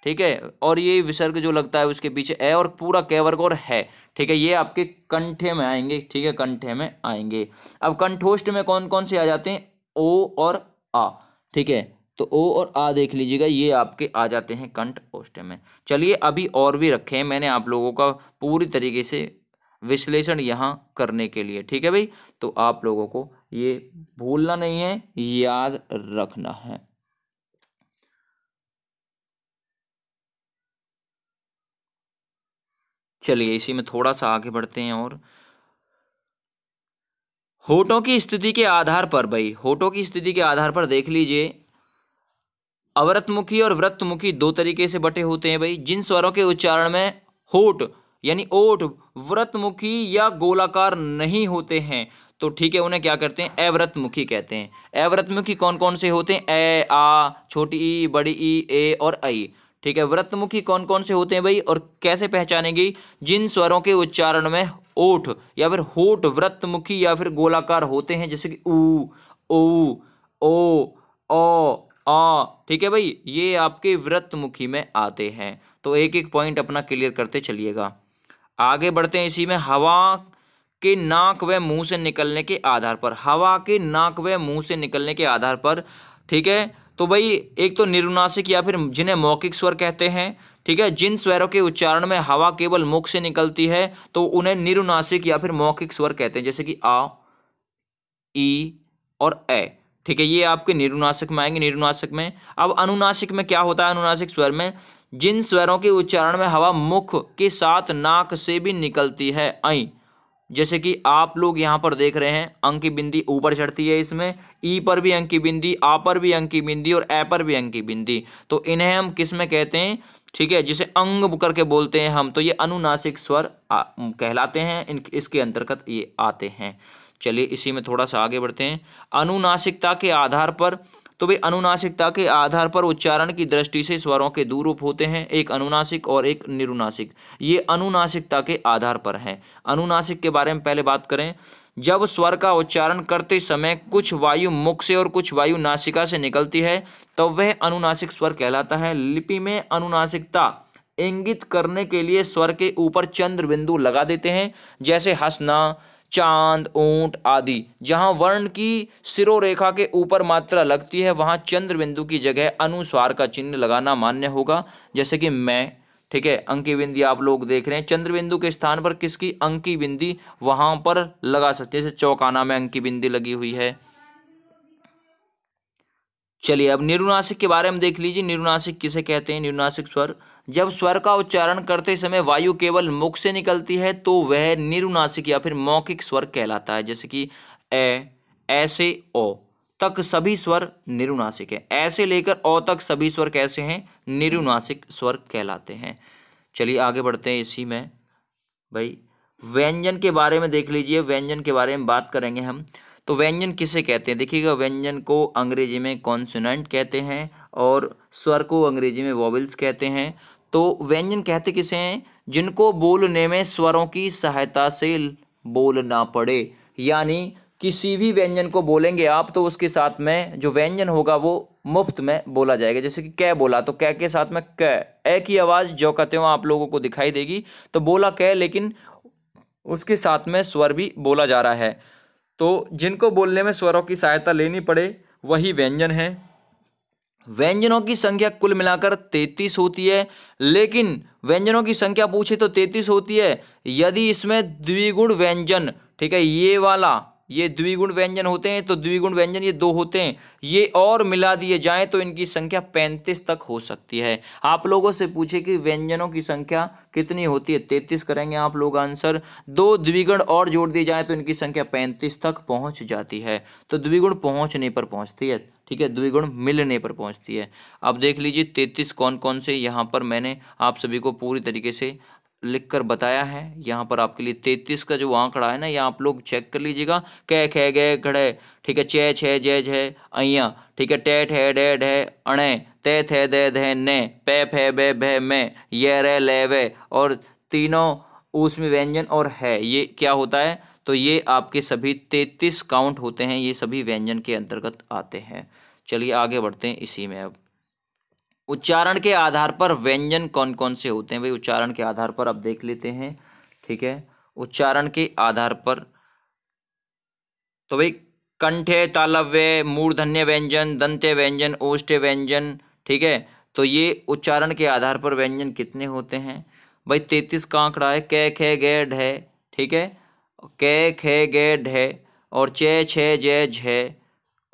ठीक है और ये विसर्ग जो लगता है उसके पीछे ए और पूरा कैवर्ग और है ठीक है ये आपके कंठे में आएंगे ठीक है कंठे में आएंगे अब कंठोष्ठ में कौन कौन से आ जाते हैं ओ और आ ठीक है तो ओ और आ देख लीजिएगा ये आपके आ जाते हैं कंठ ओष्ट में चलिए अभी और भी रखे हैं मैंने आप लोगों का पूरी तरीके से विश्लेषण यहाँ करने के लिए ठीक है भाई तो आप लोगों को ये भूलना नहीं है याद रखना है चलिए इसी में थोड़ा सा आगे बढ़ते हैं और होठों की स्थिति के आधार पर भाई होठों की स्थिति के आधार पर देख लीजिए अवरतमुखी और व्रतमुखी दो तरीके से बटे होते हैं भाई जिन स्वरों के उच्चारण में होठ यानी ओठ व्रतमुखी या गोलाकार नहीं होते हैं तो ठीक है उन्हें क्या करते हैं अव्रतमुखी कहते हैं अव्रतमुखी कौन कौन से होते हैं ए आ छोटी ई बड़ी ई ए और आई ठीक है व्रतमुखी कौन कौन से होते हैं भाई और कैसे पहचानेगी जिन स्वरों के उच्चारण में ओठ या फिर होठ व्रतमुखी या फिर गोलाकार होते हैं जैसे कि ऊ ओ ओ ओ आ ठीक है भाई ये आपके व्रतमुखी में आते हैं तो एक एक पॉइंट अपना क्लियर करते चलिएगा आगे बढ़ते हैं इसी में हवा के नाक व मुंह से निकलने के आधार पर हवा के नाक व मुंह से निकलने के आधार पर ठीक है तो भाई एक तो निरुनासिक या फिर जिन्हें मौखिक स्वर कहते हैं ठीक है जिन स्वरों के उच्चारण में हवा केवल मुख से निकलती है तो उन्हें निरुनासिक या फिर मौखिक स्वर कहते हैं जैसे कि आ ई और ए ठीक है ये आपके निरुनासिक में आएंगे निरुनासिक में अब अनुनासिक में क्या होता है अनुनासिक स्वर में जिन स्वरों के उच्चारण में हवा मुख के साथ नाक से भी निकलती है आई जैसे कि आप लोग यहाँ पर देख रहे हैं अंक की बिंदी ऊपर चढ़ती है इसमें ई पर भी अंक की बिंदी आ पर भी अंक की बिंदी और ए पर भी अंक की बिंदी तो इन्हें हम किस में कहते हैं ठीक है जिसे अंग करके बोलते हैं हम तो ये अनुनासिक स्वर कहलाते हैं इन इसके अंतर्गत ये आते हैं चलिए इसी में थोड़ा सा आगे बढ़ते हैं अनुनासिकता के आधार पर तो वे अनुनासिकता के आधार पर उच्चारण की दृष्टि से स्वरों के दो रूप होते हैं एक अनुनासिक और एक निरुनासिक ये अनुनासिकता के आधार पर हैं अनुनासिक के बारे में पहले बात करें जब स्वर का उच्चारण करते समय कुछ वायु मुख से और कुछ वायु नासिका से निकलती है तब तो वह अनुनासिक स्वर कहलाता है लिपि में अनुनासिकता इंगित करने के लिए स्वर के ऊपर चंद्र बिंदु लगा देते हैं जैसे हंसना चांद ऊंट आदि जहां वर्ण की सिरो रेखा के ऊपर मात्रा लगती है वहां चंद्र बिंदु की जगह अनुस्वार का चिन्ह लगाना मान्य होगा जैसे कि मैं ठीक है अंकी बिंदी आप लोग देख रहे हैं चंद्र बिंदु के स्थान पर किसकी अंकी बिंदी वहां पर लगा सकते हैं जैसे चौकाना में अंकी बिंदी लगी हुई है चलिए अब निरुनासिक के बारे में देख लीजिए निरुनासिक किसे कहते हैं निरुनासिक स्वर जब स्वर का उच्चारण करते समय वायु केवल मुख से निकलती है तो वह निरुनासिक या फिर मौखिक स्वर कहलाता है जैसे कि ए ऐसे ओ तक सभी स्वर निरुनासिक है ऐसे लेकर ओ तक सभी स्वर कैसे हैं निरुनासिक स्वर कहलाते हैं चलिए आगे बढ़ते हैं इसी में भाई व्यंजन के बारे में देख लीजिए व्यंजन के बारे में बात करेंगे हम तो व्यंजन किसे कहते हैं देखिएगा व्यंजन को अंग्रेजी में कॉन्सोनेंट कहते हैं और स्वर को अंग्रेजी में वॉवल्स कहते हैं तो व्यंजन कहते किसे हैं जिनको बोलने में स्वरों की सहायता से बोलना पड़े यानी किसी भी व्यंजन को बोलेंगे आप तो उसके साथ में जो व्यंजन होगा वो मुफ्त में बोला जाएगा जैसे कि कै बोला तो कै के साथ में कै ए की आवाज़ जो कहते हो आप लोगों को दिखाई देगी तो बोला कै लेकिन उसके साथ में स्वर भी बोला जा रहा है तो जिनको बोलने में स्वरों की सहायता लेनी पड़े वही व्यंजन है व्यंजनों की संख्या कुल मिलाकर तैतीस होती है लेकिन व्यंजनों की संख्या पूछे तो तैतीस होती है यदि इसमें द्विगुण व्यंजन ठीक है ये वाला ये द्विगुण व्यंजन होते हैं तो द्विगुण व्यंजन ये दो होते हैं ये और मिला दिए जाए तो इनकी संख्या पैंतीस तक हो सकती है आप लोगों से पूछे कि व्यंजनों की संख्या कितनी होती है तैतीस करेंगे आप लोग आंसर दो द्विगुण और जोड़ दिए जाए तो इनकी संख्या पैंतीस तक पहुंच जाती है तो द्विगुण पहुंचने पर पहुंचती है ठीक है द्विगुण मिलने पर पहुंचती है अब देख लीजिए तैतीस कौन कौन से यहाँ पर मैंने आप सभी को पूरी तरीके से लिख कर बताया है यहाँ पर आपके लिए तैतीस का जो आंकड़ा है ना यहाँ आप लोग चेक कर लीजिएगा कै खे गए घड़े ठीक है चे छे जे झे अया ठीक है टेठ है डे ढे अणे ते थे दे धे ने पे फे बे भे मे ये रे ले वे और तीनों उसमें व्यंजन और है ये क्या होता है तो ये आपके सभी तैतीस काउंट होते हैं ये सभी व्यंजन के अंतर्गत आते हैं चलिए आगे बढ़ते हैं इसी में अब उच्चारण के आधार पर व्यंजन कौन कौन से होते हैं भाई उच्चारण के आधार पर आप देख लेते हैं ठीक है उच्चारण के आधार पर तो भाई कंठे तालव्य मूर्धन्य व्यंजन दंत्य व्यंजन ओष्ठ्य व्यंजन ठीक है तो ये उच्चारण के आधार पर व्यंजन कितने होते हैं भाई तैतीस का आंकड़ा है कै खे गे ढे ठीक है कै खे गे ढे और चे छे जे झे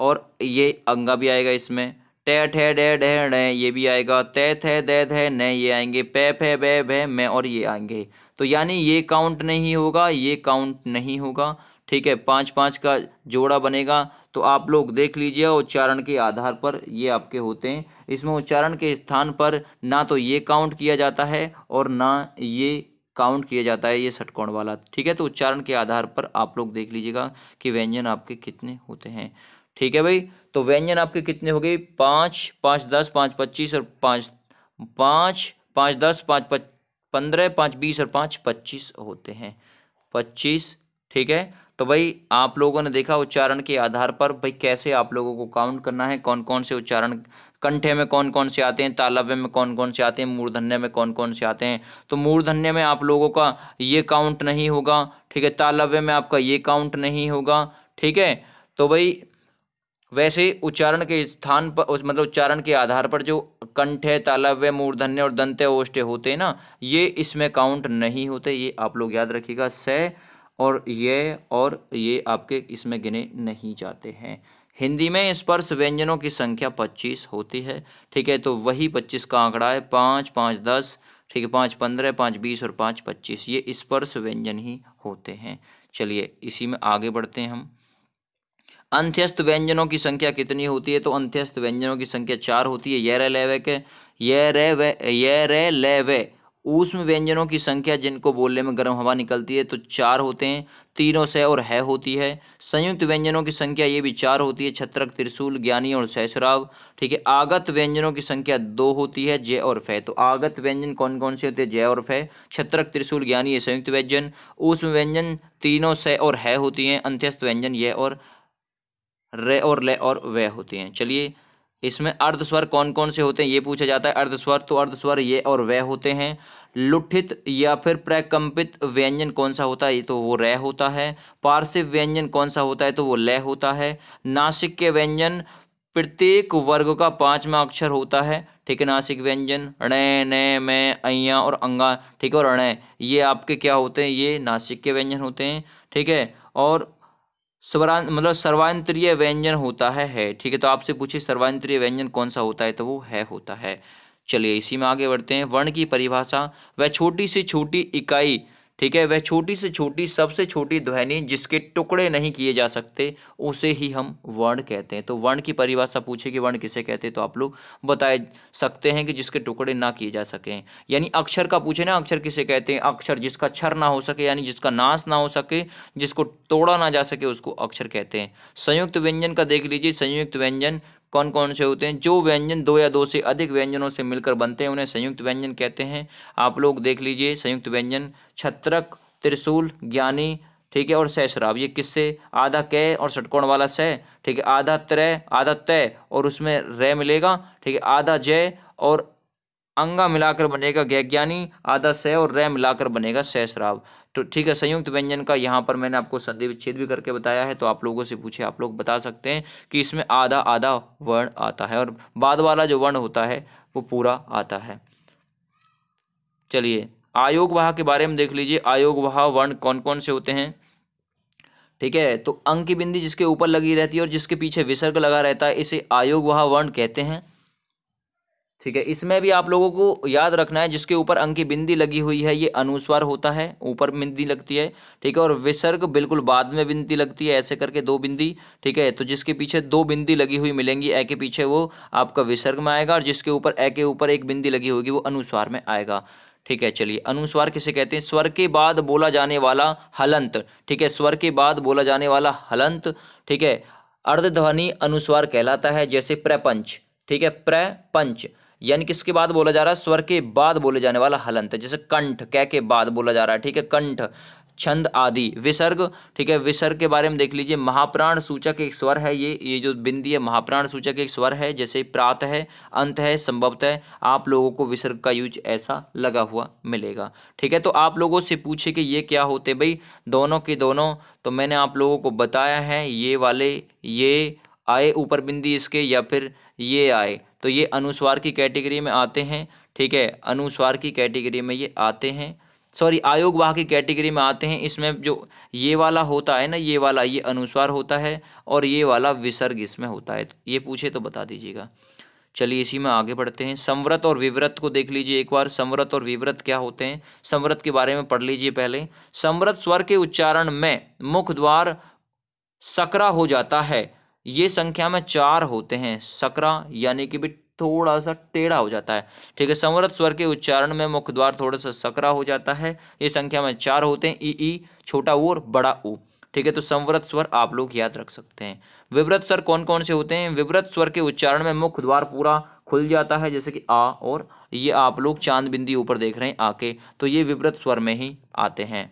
और ये अंगा भी आएगा इसमें टे ठे डे ढे ढे ये भी आएगा ते थे दे थे न ये आएंगे पे फे बे भे मैं और ये आएंगे तो यानी ये काउंट नहीं होगा ये काउंट नहीं होगा ठीक है पाँच पाँच का जोड़ा बनेगा तो आप लोग देख लीजिए उच्चारण के आधार पर ये आपके होते हैं इसमें उच्चारण के स्थान पर ना तो ये काउंट किया जाता है और ना ये काउंट किया जाता है ये सटकोण वाला ठीक है तो उच्चारण के आधार पर आप लोग देख लीजिएगा कि व्यंजन आपके कितने होते हैं ठीक है भाई तो व्यंजन आपके कितने हो गए पाँच पाँच दस पाँच पच्चीस और पाँच पाँच पाँच दस पाँच पंद्रह पाँच बीस और पाँच पच्चीस होते हैं पच्चीस ठीक है तो भाई आप लोगों ने देखा उच्चारण के आधार पर भाई कैसे आप लोगों को काउंट करना है कौन कौन से उच्चारण कंठे में कौन कौन से आते हैं तालव्य में कौन कौन से आते हैं मूर्धन्य में कौन कौन से आते हैं तो मूर्धन्य में आप लोगों का ये काउंट नहीं होगा ठीक है तालव्य में आपका ये काउंट नहीं होगा ठीक है तो भाई वैसे उच्चारण के स्थान पर मतलब उच्चारण के आधार पर जो कंठ है तालव्य मूर्धन्य और दंत्य ओष्ठ्य होते हैं ना ये इसमें काउंट नहीं होते ये आप लोग याद रखिएगा स और ये और ये आपके इसमें गिने नहीं जाते हैं हिंदी में स्पर्श व्यंजनों की संख्या पच्चीस होती है ठीक है तो वही पच्चीस का आंकड़ा है पाँच पाँच दस ठीक है पाँच पंद्रह पाँच बीस और पाँच पच्चीस ये स्पर्श व्यंजन ही होते हैं चलिए इसी में आगे बढ़ते हैं हम अंत्यस्थ व्यंजनों की संख्या कितनी होती है तो अंत्यस्थ व्यंजनों की संख्या चार होती है यह रे लेवे के ये रे वे ये रे उष्म व्यंजनों की संख्या जिनको बोलने में गर्म हवा निकलती है तो चार होते हैं तीनों से और है होती है संयुक्त व्यंजनों की संख्या ये भी चार होती है छत्रक त्रिशूल ज्ञानी और सहसराव ठीक है आगत व्यंजनों की संख्या दो होती है जय और फय तो आगत व्यंजन कौन कौन से होते हैं जय और फय छत्रक त्रिशूल ज्ञानी ये संयुक्त व्यंजन उष्म व्यंजन तीनों से और है होती हैं अंत्यस्थ व्यंजन यह और रे और ले और वे होते हैं चलिए इसमें अर्धस्वर कौन कौन से होते हैं ये पूछा जाता है अर्धस्वर तो अर्धस्वर ये और वह होते हैं लुठित या फिर प्रकंपित व्यंजन कौन सा होता है तो वो रह होता है पार्श्व व्यंजन कौन सा होता है तो वो लय होता है नासिक के व्यंजन प्रत्येक वर्ग का पांचवा अक्षर होता है ठीक है नासिक व्यंजन ण ने मैं अय्या और अंगा ठीक है और अण ये आपके क्या होते हैं ये नासिक के व्यंजन होते हैं ठीक है और स्वरां मतलब सर्वांतरीय व्यंजन होता है है ठीक है तो आपसे पूछे सर्वांतरीय व्यंजन कौन सा होता है तो वो है होता है चलिए इसी में आगे बढ़ते हैं वर्ण की परिभाषा वह छोटी से छोटी इकाई ठीक है वह छोटी से छोटी सबसे छोटी ध्वनि जिसके टुकड़े नहीं किए जा सकते उसे ही हम वर्ण कहते हैं तो वर्ण की परिभाषा पूछे कि वर्ण किसे कहते हैं तो आप लोग बता सकते हैं कि जिसके टुकड़े ना किए जा सकें यानी अक्षर का पूछे ना अक्षर किसे कहते हैं अक्षर जिसका क्षर ना हो सके यानी जिसका नाश ना हो सके जिसको तोड़ा ना जा सके उसको अक्षर कहते हैं संयुक्त व्यंजन का देख लीजिए संयुक्त व्यंजन कौन कौन से होते हैं जो व्यंजन दो या दो से अधिक व्यंजनों से मिलकर बनते हैं उन्हें संयुक्त व्यंजन कहते हैं आप लोग देख लीजिए संयुक्त व्यंजन छत्रक त्रिशूल ज्ञानी ठीक है और सह शराब ये किससे आधा कै और षटकोण वाला सह ठीक है आधा त्रय आधा तय और उसमें रय मिलेगा ठीक है आधा जय और अंगा मिलाकर बनेगा गैज्ञानी आधा सह और रय मिलाकर बनेगा सह शराब तो ठीक है संयुक्त व्यंजन का यहाँ पर मैंने आपको संधि विच्छेद भी करके बताया है तो आप लोगों से पूछे आप लोग बता सकते हैं कि इसमें आधा आधा वर्ण आता है और बाद वाला जो वर्ण होता है वो पूरा आता है चलिए आयोग वहा के बारे में देख लीजिए आयोग वहा वर्ण कौन कौन से होते हैं ठीक है तो अंक की बिंदी जिसके ऊपर लगी रहती है और जिसके पीछे विसर्ग लगा रहता है इसे आयोग वहा वर्ण कहते हैं ठीक है इसमें भी आप लोगों को याद रखना है जिसके ऊपर अंक की बिंदी लगी हुई है ये अनुस्वार होता है ऊपर बिंदी लगती है ठीक है और विसर्ग बिल्कुल बाद में बिंदी लगती है ऐसे करके दो बिंदी ठीक है तो जिसके पीछे दो बिंदी लगी हुई मिलेंगी ए के पीछे वो आपका विसर्ग में आएगा और जिसके ऊपर ए के ऊपर एक बिंदी लगी होगी वो अनुस्वार में आएगा ठीक है चलिए अनुस्वार किसे कहते हैं स्वर के बाद बोला जाने वाला हलंत ठीक है स्वर के बाद बोला जाने वाला हलंत ठीक है अर्धध्वनि अनुस्वार कहलाता है जैसे प्रपंच ठीक है प्रपंच यानी किसके बाद बोला जा रहा है स्वर के बाद बोले जाने वाला हलंत जैसे कंठ कह के बाद बोला जा रहा है ठीक है कंठ छंद आदि विसर्ग ठीक है विसर्ग के बारे में देख लीजिए महाप्राण सूचक एक स्वर है ये ये जो बिंदी है महाप्राण सूचक एक स्वर है जैसे प्रात है अंत है संभवत है आप लोगों को विसर्ग का यूज ऐसा लगा हुआ मिलेगा ठीक है तो आप लोगों से पूछे कि ये क्या होते भाई दोनों के दोनों तो मैंने आप लोगों को बताया है ये वाले ये आए ऊपर बिंदी इसके या फिर ये आए तो ये अनुस्वार की कैटेगरी में आते हैं ठीक है अनुस्वार की कैटेगरी में ये आते हैं सॉरी आयोग वाह की कैटेगरी में आते हैं इसमें जो ये वाला होता है ना ये वाला ये अनुस्वार होता है और ये वाला विसर्ग इसमें होता है तो ये पूछे तो बता दीजिएगा चलिए इसी में आगे बढ़ते हैं संव्रत और विव्रत को देख लीजिए एक बार संव्रत और विव्रत क्या होते हैं संव्रत के बारे में पढ़ लीजिए पहले संव्रत स्वर के उच्चारण में मुख द्वार सकरा हो जाता है ये संख्या में चार होते हैं सकरा यानी कि भी थोड़ा सा टेढ़ा हो जाता है ठीक है संवृत स्वर के उच्चारण में मुख्य द्वार थोड़ा सा सकरा हो जाता है ये संख्या में चार होते हैं ई ई छोटा ऊ और बड़ा ऊ ठीक है तो संवृत स्वर आप लोग याद रख सकते हैं विवृत स्वर कौन कौन से होते हैं विवृत स्वर के उच्चारण में मुख्य द्वार पूरा खुल जाता है जैसे कि आ और ये आप लोग चांद बिंदी ऊपर देख रहे हैं आके तो ये विवृत स्वर में ही आते हैं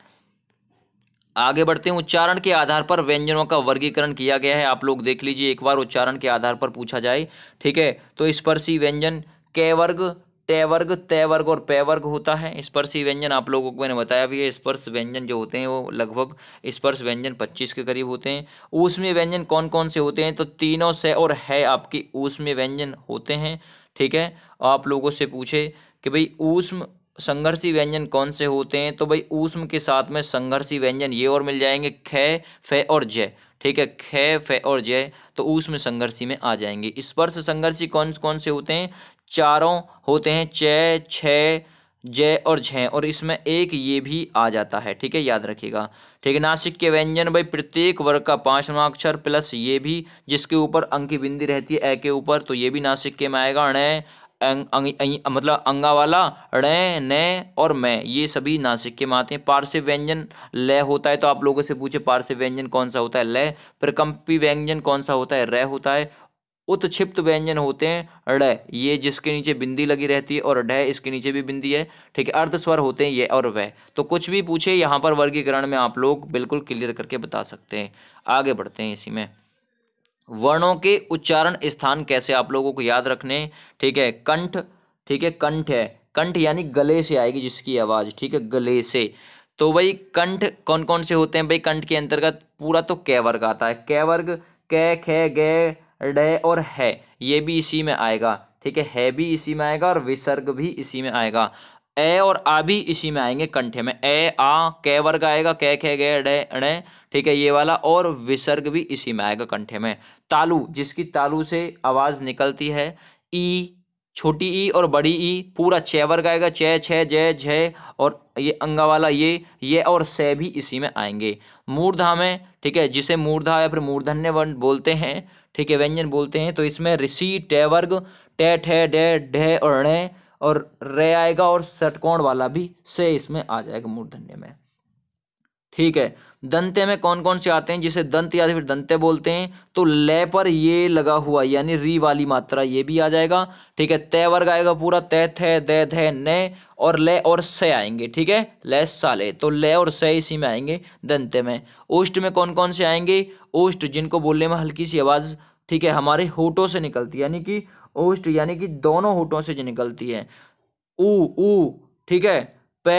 आगे बढ़ते हैं उच्चारण के आधार पर व्यंजनों का वर्गीकरण किया गया है आप लोग देख लीजिए एक बार उच्चारण के आधार पर पूछा जाए ठीक है तो स्पर्शी व्यंजन कै वर्ग तय वर्ग तय वर्ग और पै वर्ग होता है स्पर्शी व्यंजन आप लोगों को मैंने बताया भी है स्पर्श व्यंजन जो होते हैं वो लगभग स्पर्श व्यंजन पच्चीस के करीब होते हैं ऊष्मीय व्यंजन कौन कौन से होते हैं तो तीनों से और है आपके ऊष्मीय व्यंजन होते हैं ठीक है आप लोगों से पूछे कि भाई ऊष्म संघर्षी व्यंजन कौन से होते हैं तो भाई ऊष्म के साथ में संघर्षी व्यंजन ये और मिल जाएंगे ख फे और जय ठीक है ख फे और जय तो ऊष्म संघर्षी में आ जाएंगे स्पर्श संघर्षी कौन कौन से होते हैं चारों होते हैं चय छ जय और झय और इसमें एक ये भी आ जाता है ठीक है याद रखिएगा ठीक है नासिक के व्यंजन भाई प्रत्येक वर्ग का पाँचवा अक्षर प्लस ये भी जिसके ऊपर अंक बिंदी रहती है ए के ऊपर तो ये भी नासिक के में आएगा अणय अंग अंग, अंग मतलब अंगा वाला ण न और मैं ये सभी नासिक के माते हैं पार्श्व व्यंजन ल होता है तो आप लोगों से पूछे पार्श्व व्यंजन कौन सा होता है ल प्रकम्पी व्यंजन कौन सा होता है र होता है उत्क्षिप्त व्यंजन होते हैं ड ये जिसके नीचे बिंदी लगी रहती है और ढ इसके नीचे भी बिंदी है ठीक है अर्ध स्वर होते हैं ये और वह तो कुछ भी पूछे यहाँ पर वर्गीकरण में आप लोग बिल्कुल क्लियर करके बता सकते हैं आगे बढ़ते हैं इसी में वर्णों के उच्चारण स्थान कैसे आप लोगों को याद रखने ठीक है कंठ ठीक है कंठ है कंठ यानी गले से आएगी जिसकी आवाज़ ठीक है गले से तो भाई कंठ कौन कौन से होते हैं भाई कंठ के अंतर्गत पूरा तो कै वर्ग आता है कै वर्ग कै खै गै डे और है ये भी इसी में आएगा ठीक है है भी इसी में आएगा और विसर्ग भी इसी में आएगा ए और आ भी इसी में आएंगे कंठे में ए आ कै वर्ग आएगा कै खे गै डे अणे ठीक है ये वाला और विसर्ग भी इसी में आएगा कंठे में तालु जिसकी तालु से आवाज़ निकलती है ई छोटी ई और बड़ी ई पूरा चय वर्ग आएगा चय छ जय झय और ये अंगा वाला ये ये और स भी इसी में आएंगे मूर्धा में ठीक है जिसे मूर्धा या फिर मूर्धन्य वर्ण बोलते हैं ठीक है व्यंजन बोलते हैं तो इसमें ऋषि टे वर्ग टे ठे डे ढे और ण और रे आएगा और षटकोण वाला भी से इसमें आ जाएगा मूर्धन्य में ठीक है दंते में कौन कौन से आते हैं जिसे दंत या फिर दंते बोलते हैं तो ले पर ये लगा हुआ यानी री वाली मात्रा ये भी आ जाएगा ठीक है तय वर्ग आएगा पूरा तय थे दे धे ने और ले और स आएंगे ठीक है ले साले तो ले और स इसी में आएंगे दंते में ओष्ट में कौन कौन से आएंगे ओष्ट जिनको बोलने में हल्की सी आवाज़ ठीक है हमारे होठों से निकलती है यानी कि ओष्ट यानी कि दोनों होठों से जो निकलती है ऊ ऊ ठीक है पे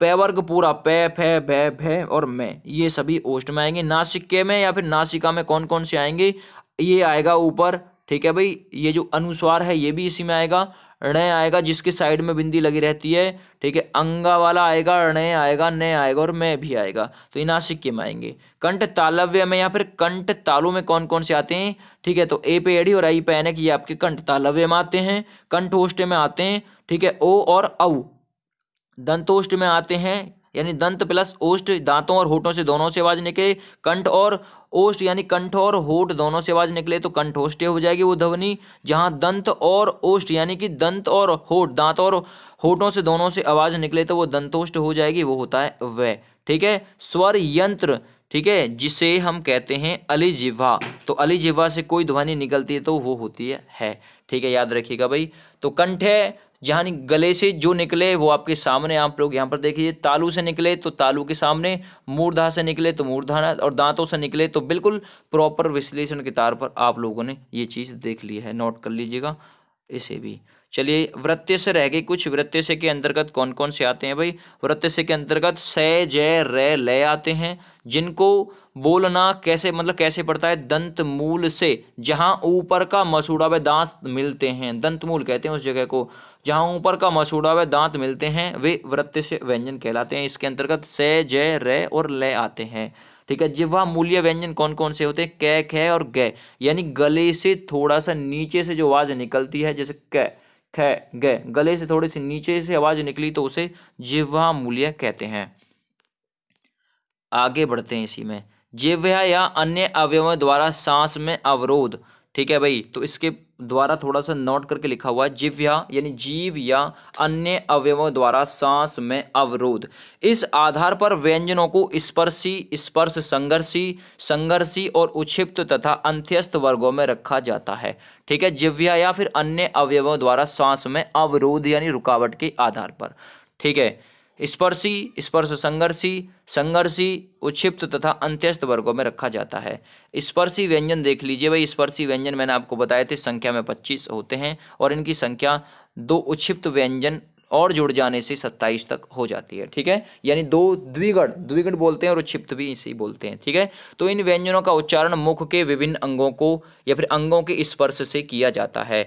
पे वर्ग पूरा पे फे भे भे और मैं ये सभी ओष्ट में आएंगे नासिके में या फिर नासिका में कौन कौन से आएंगे ये आएगा ऊपर ठीक है भाई ये जो अनुस्वार है ये भी इसी में आएगा ऋणय आएगा जिसके साइड में बिंदी लगी रहती है ठीक है अंगा वाला आएगा ऋणय आएगा न आएगा और मैं भी आएगा तो ये नासिक में आएंगे कंठ तालव्य में या फिर कंठ तालु में कौन कौन से आते हैं ठीक है तो ए पे एडी और आई पे एनक ये आपके कंठ तालव्य में आते हैं कंठ ओष्ट में आते हैं ठीक है ओ और औ दंतोष्ट में आते हैं यानी दंत प्लस ओष्ट दांतों और होठों से दोनों से आवाज निकले कंठ और ओष्ट यानी कंठ और होठ दोनों से आवाज निकले तो कंठोष्ट हो जाएगी वो ध्वनि जहां दंत और ओष्ट यानी कि दंत और होठ दांत और होठों से दोनों से आवाज निकले तो वो दंतोष्ट हो जाएगी वो होता है वह ठीक है स्वर यंत्र ठीक है जिसे हम कहते हैं अली तो अली से कोई ध्वनि निकलती है तो वो होती है, है। ठीक है याद रखिएगा भाई तो कंठ है जहाँ गले से जो निकले वो आपके सामने आप लोग यहाँ पर देखिए तालू से निकले तो तालू के सामने मूर्धा से निकले तो मूर्धाना और दांतों से निकले तो बिल्कुल प्रॉपर विश्लेषण के तार पर आप लोगों ने ये चीज़ देख ली है नोट कर लीजिएगा इसे भी चलिए वृत्य से रह गए कुछ वृत्य से के अंतर्गत कौन कौन से आते हैं भाई वृत्य से के अंतर्गत स जय रे लय आते हैं जिनको बोलना कैसे मतलब कैसे पड़ता है दंत मूल से जहाँ ऊपर का मसूड़ा व दांत मिलते हैं दंत मूल कहते हैं उस जगह को जहाँ ऊपर का मसूड़ा व दांत मिलते हैं वे वृत्ति से व्यंजन कहलाते हैं इसके अंतर्गत से जय रे और ले आते हैं ठीक है जिह्वा मूल्य व्यंजन कौन कौन से होते हैं कै खे और गै यानी गले से थोड़ा सा नीचे से जो आवाज़ निकलती है जैसे क ख गै गले से थोड़ी सी नीचे से आवाज़ निकली तो उसे जिह्वा मूल्य कहते हैं आगे बढ़ते हैं इसी में जिव्या या अन्य अवयवों द्वारा सांस में अवरोध ठीक है भाई तो इसके द्वारा थोड़ा सा नोट करके लिखा हुआ है जिव्या यानी जीव या अन्य अवयवों द्वारा सांस में अवरोध इस आधार पर व्यंजनों को स्पर्शी स्पर्श संघर्षी संघर्षी और उक्षिप्त तथा अंत्यस्त वर्गों में रखा जाता है ठीक है जिव्या या फिर अन्य अवयवों द्वारा सांस में अवरोध यानी रुकावट के आधार पर ठीक है स्पर्शी स्पर्श संघर्षी संघर्षी उक्षिप्त तथा अंत्यस्त वर्गों में रखा जाता है स्पर्शी व्यंजन देख लीजिए भाई स्पर्शी व्यंजन मैंने आपको बताए थे संख्या में पच्चीस होते हैं और इनकी संख्या दो उक्षिप्त व्यंजन और जुड़ जाने से सत्ताईस तक हो जाती है ठीक है यानी दो द्विगण द्विगण बोलते हैं और उक्षिप्त भी इसी बोलते हैं ठीक है तो इन व्यंजनों का उच्चारण मुख के विभिन्न अंगों को या फिर अंगों के स्पर्श से किया जाता है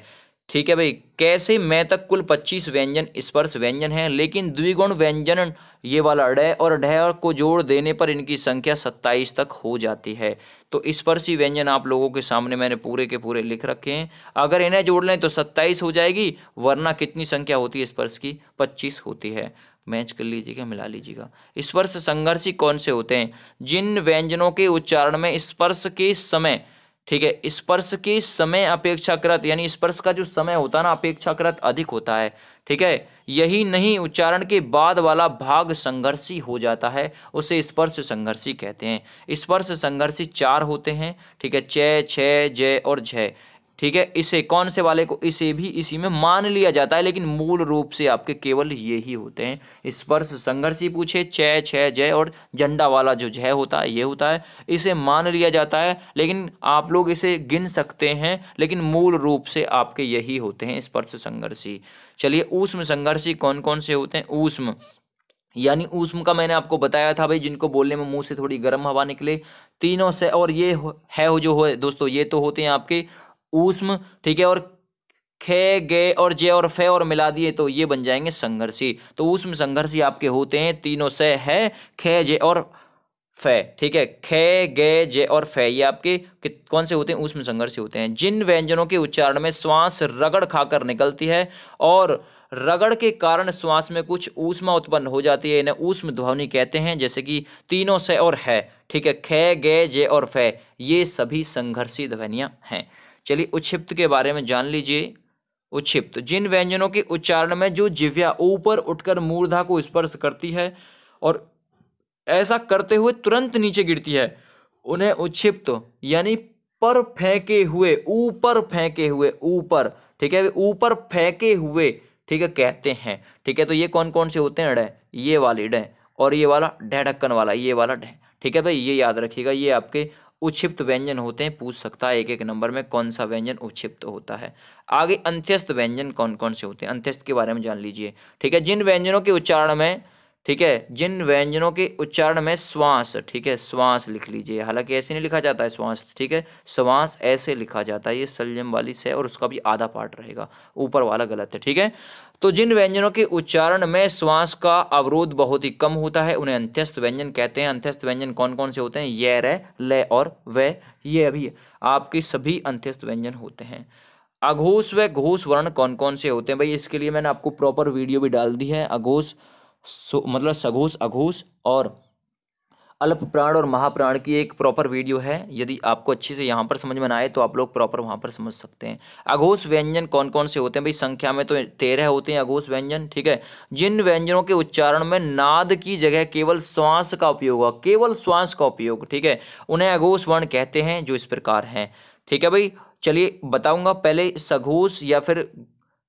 ठीक है भाई कैसे मैं तक कुल पच्चीस व्यंजन स्पर्श व्यंजन हैं लेकिन द्विगुण व्यंजन ये वाला ड और ढ को जोड़ देने पर इनकी संख्या सत्ताईस तक हो जाती है तो स्पर्शी व्यंजन आप लोगों के सामने मैंने पूरे के पूरे लिख रखे हैं अगर इन्हें जोड़ लें तो सत्ताईस हो जाएगी वरना कितनी संख्या होती है स्पर्श की पच्चीस होती है मैच कर लीजिएगा मिला लीजिएगा स्पर्श संघर्षी कौन से होते हैं जिन व्यंजनों के उच्चारण में स्पर्श के समय ठीक है स्पर्श की समय अपेक्षाकृत यानी स्पर्श का जो समय होता है ना अपेक्षाकृत अधिक होता है ठीक है यही नहीं उच्चारण के बाद वाला भाग संघर्षी हो जाता है उसे स्पर्श संघर्षी कहते हैं स्पर्श संघर्षी चार होते हैं ठीक है चय छ जय और झय ठीक है इसे कौन से वाले को इसे भी इसी में मान लिया जाता है लेकिन मूल रूप से आपके केवल ये ही होते हैं स्पर्श संघर्ष ही पूछे चय छय जय और झंडा वाला जो जय होता है ये होता है इसे मान लिया जाता है लेकिन आप लोग इसे गिन सकते हैं लेकिन मूल रूप से आपके यही होते हैं स्पर्श संघर्षी चलिए ऊष्म संघर्षी कौन कौन से होते हैं ऊष्म यानी ऊष्म का मैंने आपको बताया था भाई जिनको बोलने में मुंह से थोड़ी गर्म हवा निकले तीनों से और ये है जो हो दोस्तों ये तो होते हैं आपके ऊष्म ठीक है और खे गे और जे और फे और मिला दिए तो ये बन जाएंगे संघर्षी तो ऊष्म संघर्षी आपके होते हैं तीनों से है खे जे और फे ठीक है खे गे जे और फे ये आपके कौन से होते हैं ऊष्म संघर्षी होते हैं जिन व्यंजनों के उच्चारण में श्वास रगड़ खाकर निकलती है और रगड़ के कारण श्वास में कुछ ऊष्मा उत्पन्न हो जाती है इन्हें ऊष्म ध्वनि कहते हैं जैसे कि तीनों से और है ठीक है खे गे जे और फे ये सभी संघर्षी ध्वनियाँ हैं चलिए उच्छिप्त के बारे में जान लीजिए उच्छिप्त जिन व्यंजनों के उच्चारण में जो जिव्या ऊपर उठकर मूर्धा को स्पर्श करती है और ऐसा करते हुए तुरंत नीचे गिरती है उन्हें उच्छिप्त यानी पर फेंके हुए ऊपर फेंके हुए ऊपर ठीक है ऊपर फेंके हुए ठीक है कहते हैं ठीक है तो ये कौन कौन से होते हैं डे ये वाले डे और ये वाला ढेढक्कन वाला ये वाला ढे ठीक है भाई ये याद रखिएगा ये आपके उक्षिप्त व्यंजन होते हैं पूछ सकता है एक एक नंबर में कौन सा व्यंजन उक्षिप्त होता है आगे अंत्यस्थ व्यंजन कौन कौन से होते हैं अंत्यस्थ के बारे में जान लीजिए ठीक है जिन व्यंजनों के उच्चारण में ठीक है जिन व्यंजनों के उच्चारण में श्वास ठीक है श्वास लिख लीजिए हालांकि ऐसे नहीं लिखा जाता है श्वास ठीक है श्वास ऐसे लिखा जाता है ये सलजम वाली से और उसका भी आधा पार्ट रहेगा ऊपर वाला गलत है ठीक है तो जिन व्यंजनों के उच्चारण में श्वास का अवरोध बहुत ही कम होता है उन्हें अंत्यस्थ व्यंजन कहते हैं अंत्यस्थ व्यंजन कौन कौन से होते हैं ये रे ले और वे ये अभी आपके सभी अंत्यस्थ व्यंजन होते हैं अघोष व घोष वर्ण कौन कौन से होते हैं भाई इसके लिए मैंने आपको प्रॉपर वीडियो भी डाल दी है अघोष मतलब सघोष अघोष और अल्प प्राण और महाप्राण की एक प्रॉपर वीडियो है यदि आपको अच्छे से यहाँ पर समझ में आए तो आप लोग प्रॉपर वहाँ पर समझ सकते हैं अघोष व्यंजन कौन कौन से होते हैं भाई संख्या में तो तेरह होते हैं अघोष व्यंजन ठीक है जिन व्यंजनों के उच्चारण में नाद की जगह केवल श्वास का उपयोग हुआ केवल श्वास का उपयोग ठीक है उन्हें अघोष वर्ण कहते हैं जो इस प्रकार हैं ठीक है भाई चलिए बताऊंगा पहले सघोष या फिर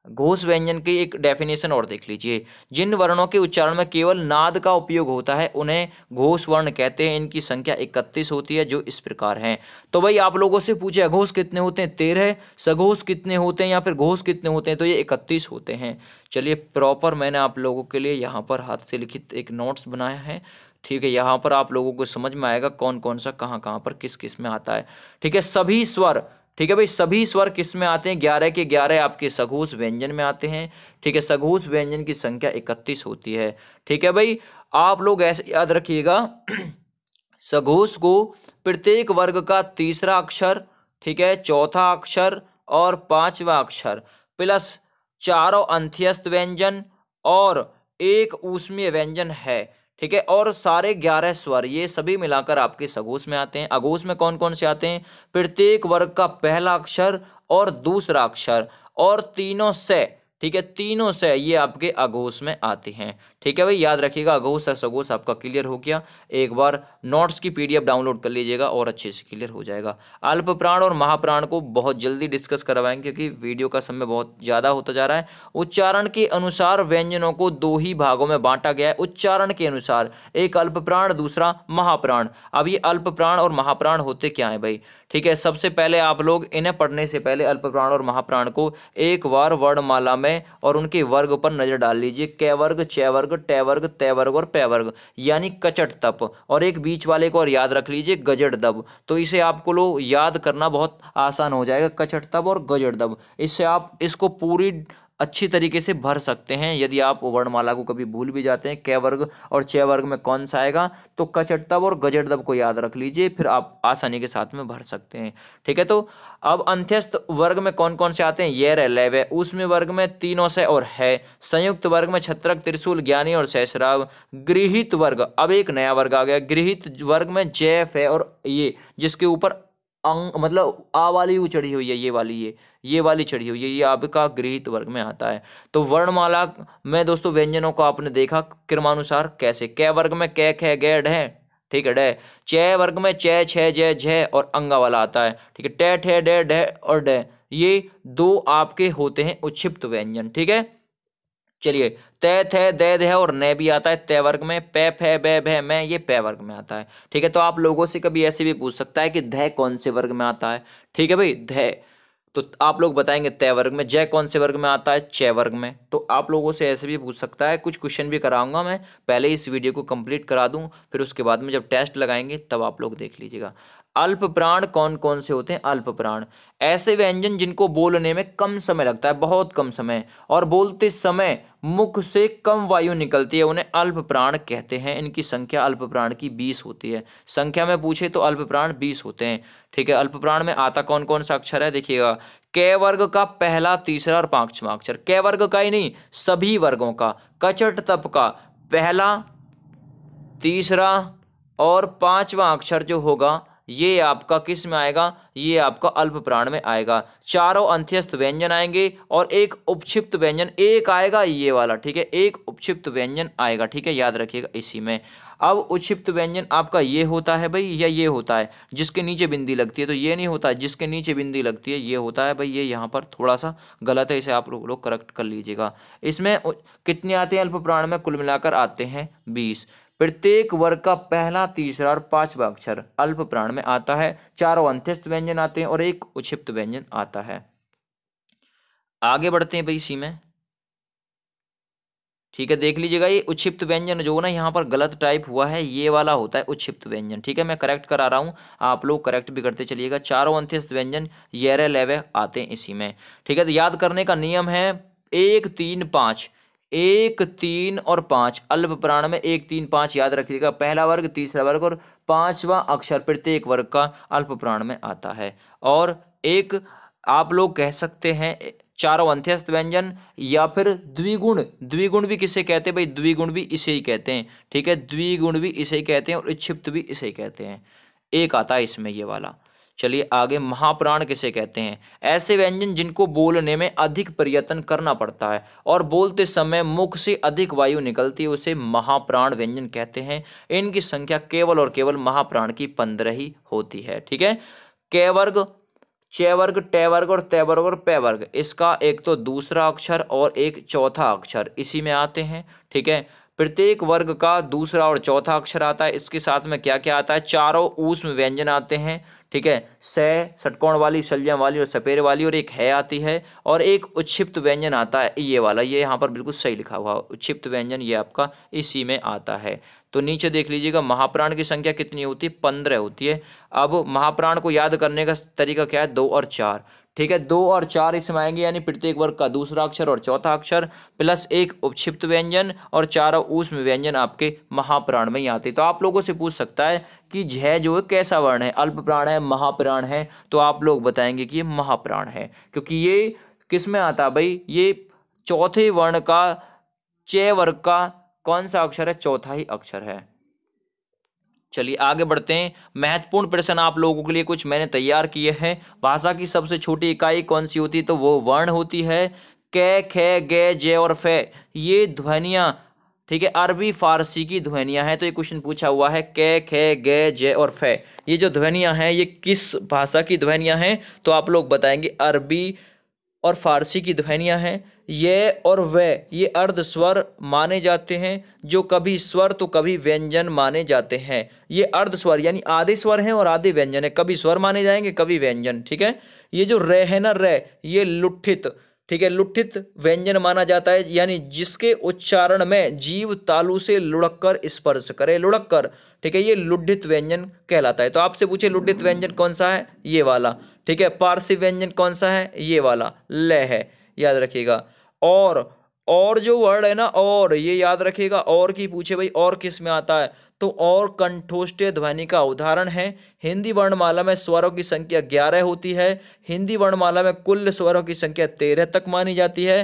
घोष व्यंजन की एक डेफिनेशन और देख लीजिए जिन वर्णों के उच्चारण में केवल नाद का उपयोग होता है उन्हें घोष वर्ण कहते हैं इनकी संख्या इकतीस होती है जो इस प्रकार हैं तो भाई आप लोगों से पूछे अघोष कितने होते हैं तेरह सघोष कितने होते हैं या फिर घोष कितने होते हैं तो ये इकतीस होते हैं चलिए प्रॉपर मैंने आप लोगों के लिए यहाँ पर हाथ से लिखित एक नोट्स बनाया है ठीक है यहाँ पर आप लोगों को समझ में आएगा कौन कौन सा कहाँ कहाँ पर किस किस में आता है ठीक है सभी स्वर ठीक है भाई सभी स्वर किस में आते हैं ग्यारह के ग्यारह आपके सघूस व्यंजन में आते हैं ठीक है सघूस व्यंजन की संख्या इकतीस होती है ठीक है भाई आप लोग ऐसे याद रखिएगा सघूस को प्रत्येक वर्ग का तीसरा अक्षर ठीक है चौथा अक्षर और पांचवा अक्षर प्लस चारों अंत्यस्त व्यंजन और एक ऊष्मीय व्यंजन है ठीक है और सारे ग्यारह स्वर ये सभी मिलाकर आपके सगोश में आते हैं अगोश में कौन कौन से आते हैं प्रत्येक वर्ग का पहला अक्षर और दूसरा अक्षर और तीनों से ठीक है तीनों से ये आपके अघोष में आते हैं ठीक है भाई याद रखिएगा अघोष या आपका क्लियर हो गया एक बार नोट्स की पीडीएफ डाउनलोड कर लीजिएगा और अच्छे से क्लियर हो जाएगा अल्प प्राण और महाप्राण को बहुत जल्दी डिस्कस करवाएंगे क्योंकि वीडियो का समय बहुत ज़्यादा होता जा रहा है उच्चारण के अनुसार व्यंजनों को दो ही भागों में बांटा गया है उच्चारण के अनुसार एक अल्प प्राण दूसरा महाप्राण अब ये अल्प प्राण और महाप्राण होते क्या है भाई ठीक है सबसे पहले आप लोग इन्हें पढ़ने से पहले अल्पप्राण और महाप्राण को एक बार वर्णमाला में और उनके वर्ग पर नजर डाल लीजिए कै वर्ग चय वर्ग टय वर्ग तय वर्ग और पै वर्ग यानी कचट तप और एक बीच वाले को और याद रख लीजिए गजट दब तो इसे आपको लोग याद करना बहुत आसान हो जाएगा कचट तब और गजट दब इससे आप इसको पूरी अच्छी तरीके से भर सकते हैं यदि आप वर्णमाला को कभी भूल भी जाते हैं कै वर्ग और चय वर्ग में कौन सा आएगा तो तब और गजटदब को याद रख लीजिए फिर आप आसानी के साथ में भर सकते हैं ठीक है तो अब अंत्यस्थ वर्ग में कौन कौन से आते हैं ये रह लैव उसमें वर्ग में तीनों से और है संयुक्त वर्ग में छत्रक त्रिशूल ज्ञानी और सहसराव गृहित वर्ग अब एक नया वर्ग आ गया गृहित वर्ग में जैफ है और ये जिसके ऊपर अंग मतलब आ वाली चढ़ी हुई है ये वाली ये ये वाली चढ़ी हुई है ये आपका गृहित वर्ग में आता है तो वर्णमाला में दोस्तों व्यंजनों को आपने देखा क्रमानुसार कैसे कै वर्ग में कै खे गै ढ ठीक है डे चय वर्ग में चय छ जय झ और अंगा वाला आता है ठीक है टै ठे डे ढ और ड ये दो आपके होते हैं उच्छिप्त व्यंजन ठीक है चलिए तय थे दे दे और न भी आता है तय वर्ग में पै फे बे भे मैं ये पै वर्ग में आता है ठीक है तो आप लोगों से कभी ऐसे भी पूछ सकता है कि धय कौन से वर्ग में आता है ठीक है भाई धय तो आप लोग बताएंगे तय वर्ग में जय कौन से वर्ग में आता है चय वर्ग में तो आप लोगों से ऐसे भी पूछ सकता है कुछ क्वेश्चन भी कराऊंगा मैं पहले इस वीडियो को कंप्लीट करा दूं फिर उसके बाद में जब टेस्ट लगाएंगे तब आप लोग देख लीजिएगा अल्प प्राण कौन कौन से होते हैं अल्प प्राण ऐसे व्यंजन जिनको बोलने में कम समय लगता है बहुत कम समय और बोलते समय मुख से कम वायु निकलती है उन्हें अल्प प्राण कहते हैं इनकी संख्या अल्प प्राण की बीस होती है संख्या में पूछे तो अल्प प्राण बीस होते हैं ठीक है अल्प प्राण में आता कौन कौन सा अक्षर है देखिएगा कै वर्ग का पहला तीसरा और पांचवा अक्षर कै वर्ग का ही नहीं सभी वर्गों का कचट तप का पहला तीसरा और पांचवा अक्षर जो होगा ये आपका किस में आएगा ये आपका अल्प प्राण में आएगा चारों अंत्यस्थ व्यंजन आएंगे और एक उपक्षिप्त व्यंजन एक आएगा ये वाला ठीक है एक उपक्षिप्त व्यंजन आएगा ठीक है याद रखिएगा इसी में अब उक्षिप्त व्यंजन आपका ये होता है भाई या ये होता है जिसके नीचे बिंदी लगती है तो ये नहीं होता जिसके नीचे बिंदी लगती है ये होता है भाई ये यहाँ पर थोड़ा सा गलत है इसे आप लोग लो करेक्ट कर लीजिएगा इसमें कितने आते हैं अल्प प्राण में कुल मिलाकर आते हैं बीस प्रत्येक वर्ग का पहला तीसरा और पांचवा अक्षर अल्प प्राण में आता है चारों अंत्यस्थ व्यंजन आते हैं और एक उक्षिप्त व्यंजन आता है आगे बढ़ते हैं भाई इसी में ठीक है देख लीजिएगा ये उक्षिप्त व्यंजन जो ना यहाँ पर गलत टाइप हुआ है ये वाला होता है उक्षिप्त व्यंजन ठीक है मैं करेक्ट करा रहा हूँ आप लोग करेक्ट भी करते चलिएगा चारों अंत्यस्थ व्यंजन येरे लेवे आते हैं इसी में ठीक है तो याद करने का नियम है एक तीन पाँच एक तीन और पाँच अल्प प्राण में एक तीन पाँच याद रखिएगा पहला वर्ग तीसरा वर्ग और पांचवा अक्षर प्रत्येक वर्ग का अल्प प्राण में आता है और एक आप लोग कह सकते हैं चारों अंत्यस्थ व्यंजन या फिर द्विगुण द्विगुण भी किसे कहते हैं भाई द्विगुण भी इसे ही कहते हैं ठीक है द्विगुण भी इसे ही कहते हैं और इक्षिप्त भी इसे ही कहते हैं एक आता है इसमें ये वाला चलिए आगे महाप्राण किसे कहते हैं ऐसे व्यंजन जिनको बोलने में अधिक प्रयत्न करना पड़ता है और बोलते समय मुख से अधिक वायु निकलती है उसे महाप्राण व्यंजन कहते हैं इनकी संख्या केवल और केवल महाप्राण की पंद्रह ही होती है ठीक है कैवर्ग चैवर्ग टैवर्ग और तैवर्ग और पैवर्ग इसका एक तो दूसरा अक्षर और एक चौथा अक्षर इसी में आते हैं ठीक है प्रत्येक वर्ग का दूसरा और चौथा अक्षर आता है इसके साथ में क्या क्या आता है चारों ऊष्म व्यंजन आते हैं ठीक है स षटकोण वाली शलजम वाली और सपेरे वाली और एक है आती है और एक उच्छिप्त व्यंजन आता है ये वाला ये यहाँ पर बिल्कुल सही लिखा हुआ उच्छिप्त व्यंजन ये आपका इसी में आता है तो नीचे देख लीजिएगा महाप्राण की संख्या कितनी होती है पंद्रह होती है अब महाप्राण को याद करने का तरीका क्या है दो और चार ठीक है दो और चार इसमें आएंगे यानी प्रत्येक तो वर्ग का दूसरा अक्षर और चौथा अक्षर प्लस एक उपक्षिप्त व्यंजन और चार ऊष्म व्यंजन आपके महाप्राण में ही आते तो आप लोगों से पूछ सकता है कि झ जो है कैसा वर्ण है अल्प प्राण है महाप्राण है तो आप लोग बताएंगे कि ये महाप्राण है क्योंकि ये किस में आता भाई ये चौथे वर्ण का चय वर्ग का कौन सा अक्षर है चौथा ही अक्षर है चलिए आगे बढ़ते हैं महत्वपूर्ण प्रश्न आप लोगों के लिए कुछ मैंने तैयार किए हैं भाषा की सबसे छोटी इकाई कौन सी होती है तो वो वर्ण होती है कै खे गे जे और फे ये ध्वनिया ठीक है अरबी फारसी की ध्वनियाँ हैं तो ये क्वेश्चन पूछा हुआ है कै खे गे जे और फे ये जो ध्वनियाँ हैं ये किस भाषा की ध्वनियाँ हैं तो आप लोग बताएंगे अरबी और फारसी की ध्वनियाँ हैं ये और वे ये अर्ध स्वर माने जाते हैं जो कभी स्वर तो कभी व्यंजन माने जाते हैं ये अर्ध स्वर यानी आधे स्वर हैं और आधे व्यंजन है कभी स्वर माने जाएंगे कभी व्यंजन ठीक है ये जो रे है ना रे ये लुठित ठीक है लुठित व्यंजन माना जाता है यानी जिसके उच्चारण में जीव तालु से लुढ़क कर स्पर्श करे लुढ़क कर ठीक है ये लुढ़ित व्यंजन कहलाता है तो आपसे पूछे लुढ़ित व्यंजन कौन सा है ये वाला ठीक है पारसी व्यंजन कौन सा है ये वाला ल है याद रखिएगा और और जो वर्ड है ना और ये याद रखिएगा और की पूछे भाई और किस में आता है तो और कंठोष्ठ ध्वनि का उदाहरण है हिंदी वर्णमाला में स्वरों की संख्या ग्यारह होती है हिंदी वर्णमाला में कुल स्वरों की संख्या तेरह तक मानी जाती है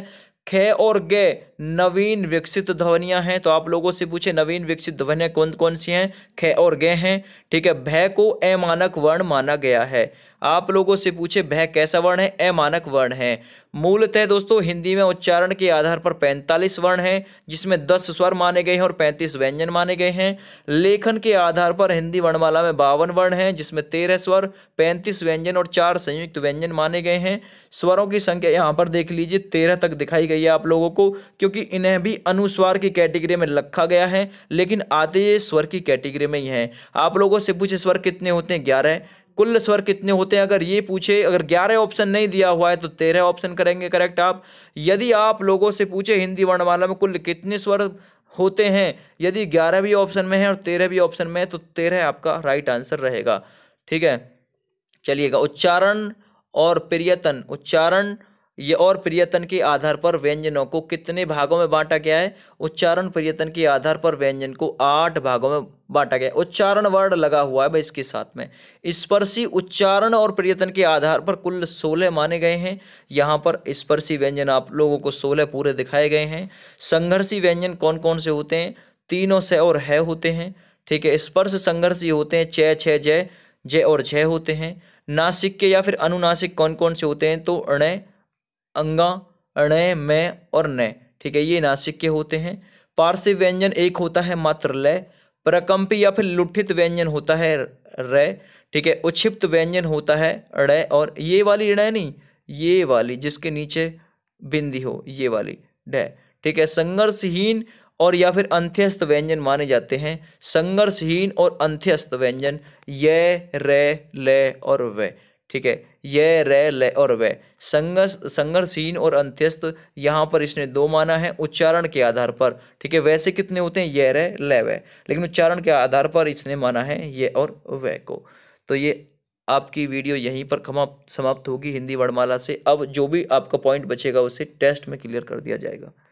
ख और ग नवीन विकसित ध्वनियां हैं तो आप लोगों से पूछे नवीन विकसित ध्वनियां कौन कौन सी हैं ख और गे हैं ठीक है भय को ए मानक वर्ण माना गया है आप लोगों से पूछे भय कैसा वर्ण है अमानक वर्ण है मूलतः दोस्तों हिंदी में उच्चारण के आधार पर 45 वर्ण हैं जिसमें 10 स्वर माने गए हैं और 35 व्यंजन माने गए हैं लेखन के आधार पर हिंदी वर्णमाला में बावन वर्ण हैं जिसमें 13 स्वर 35 व्यंजन और चार संयुक्त व्यंजन माने गए हैं स्वरों की संख्या यहाँ पर देख लीजिए तेरह तक दिखाई गई है आप लोगों को क्योंकि इन्हें भी अनुस्वार की कैटेगरी में रखा गया है लेकिन आते ये स्वर की कैटेगरी में ही है आप लोगों से पूछे स्वर कितने होते हैं ग्यारह कुल स्वर कितने होते हैं अगर ये पूछे अगर ग्यारह ऑप्शन नहीं दिया हुआ है तो तेरह ऑप्शन करेंगे करेक्ट आप यदि आप लोगों से पूछे हिंदी वर्णमाला में कुल कितने स्वर होते हैं यदि ग्यारह भी ऑप्शन में है और तेरह भी ऑप्शन में है तो तेरह आपका राइट आंसर रहेगा ठीक है चलिएगा उच्चारण और प्रियतन उच्चारण ये और प्रियतन के आधार पर व्यंजनों को कितने भागों में बांटा गया है उच्चारण प्रियतन के आधार पर व्यंजन को आठ भागों में बांटा गया उच्चारण वर्ड लगा हुआ है भाई इसके साथ में स्पर्शी उच्चारण और प्रियतन के आधार पर कुल सोलह माने गए हैं यहाँ पर स्पर्शी व्यंजन आप लोगों को सोलह पूरे दिखाए गए हैं संघर्षी व्यंजन कौन कौन से होते हैं तीनों से और है होते हैं ठीक है स्पर्श संघर्षी होते हैं चय छय जय जय और जय होते हैं नासिक के या फिर अनुनासिक कौन कौन से होते हैं तो अणय अंगा अणय मैं और न ठीक है ये नासिक के होते हैं पार्श्व व्यंजन एक होता है मात्र लय प्रकम्पी या फिर लुठित व्यंजन होता है रय ठीक है उच्छिप्त व्यंजन होता है ड़य और ये वाली ड़य नहीं ये वाली जिसके नीचे बिंदी हो ये वाली ड ठीक है संघर्षहीन और या फिर अंत्यस्त व्यंजन माने जाते हैं संघर्षहीन और अंत्यस्त व्यंजन य रे ले और व ठीक है ये रे ले और वे संघर्ष संघर्षहीन और अंत्यस्त यहाँ पर इसने दो माना है उच्चारण के आधार पर ठीक है वैसे कितने होते हैं ये रे ले वे लेकिन उच्चारण के आधार पर इसने माना है ये और वे को तो ये आपकी वीडियो यहीं पर समाप्त होगी हिंदी वर्णमाला से अब जो भी आपका पॉइंट बचेगा उसे टेस्ट में क्लियर कर दिया जाएगा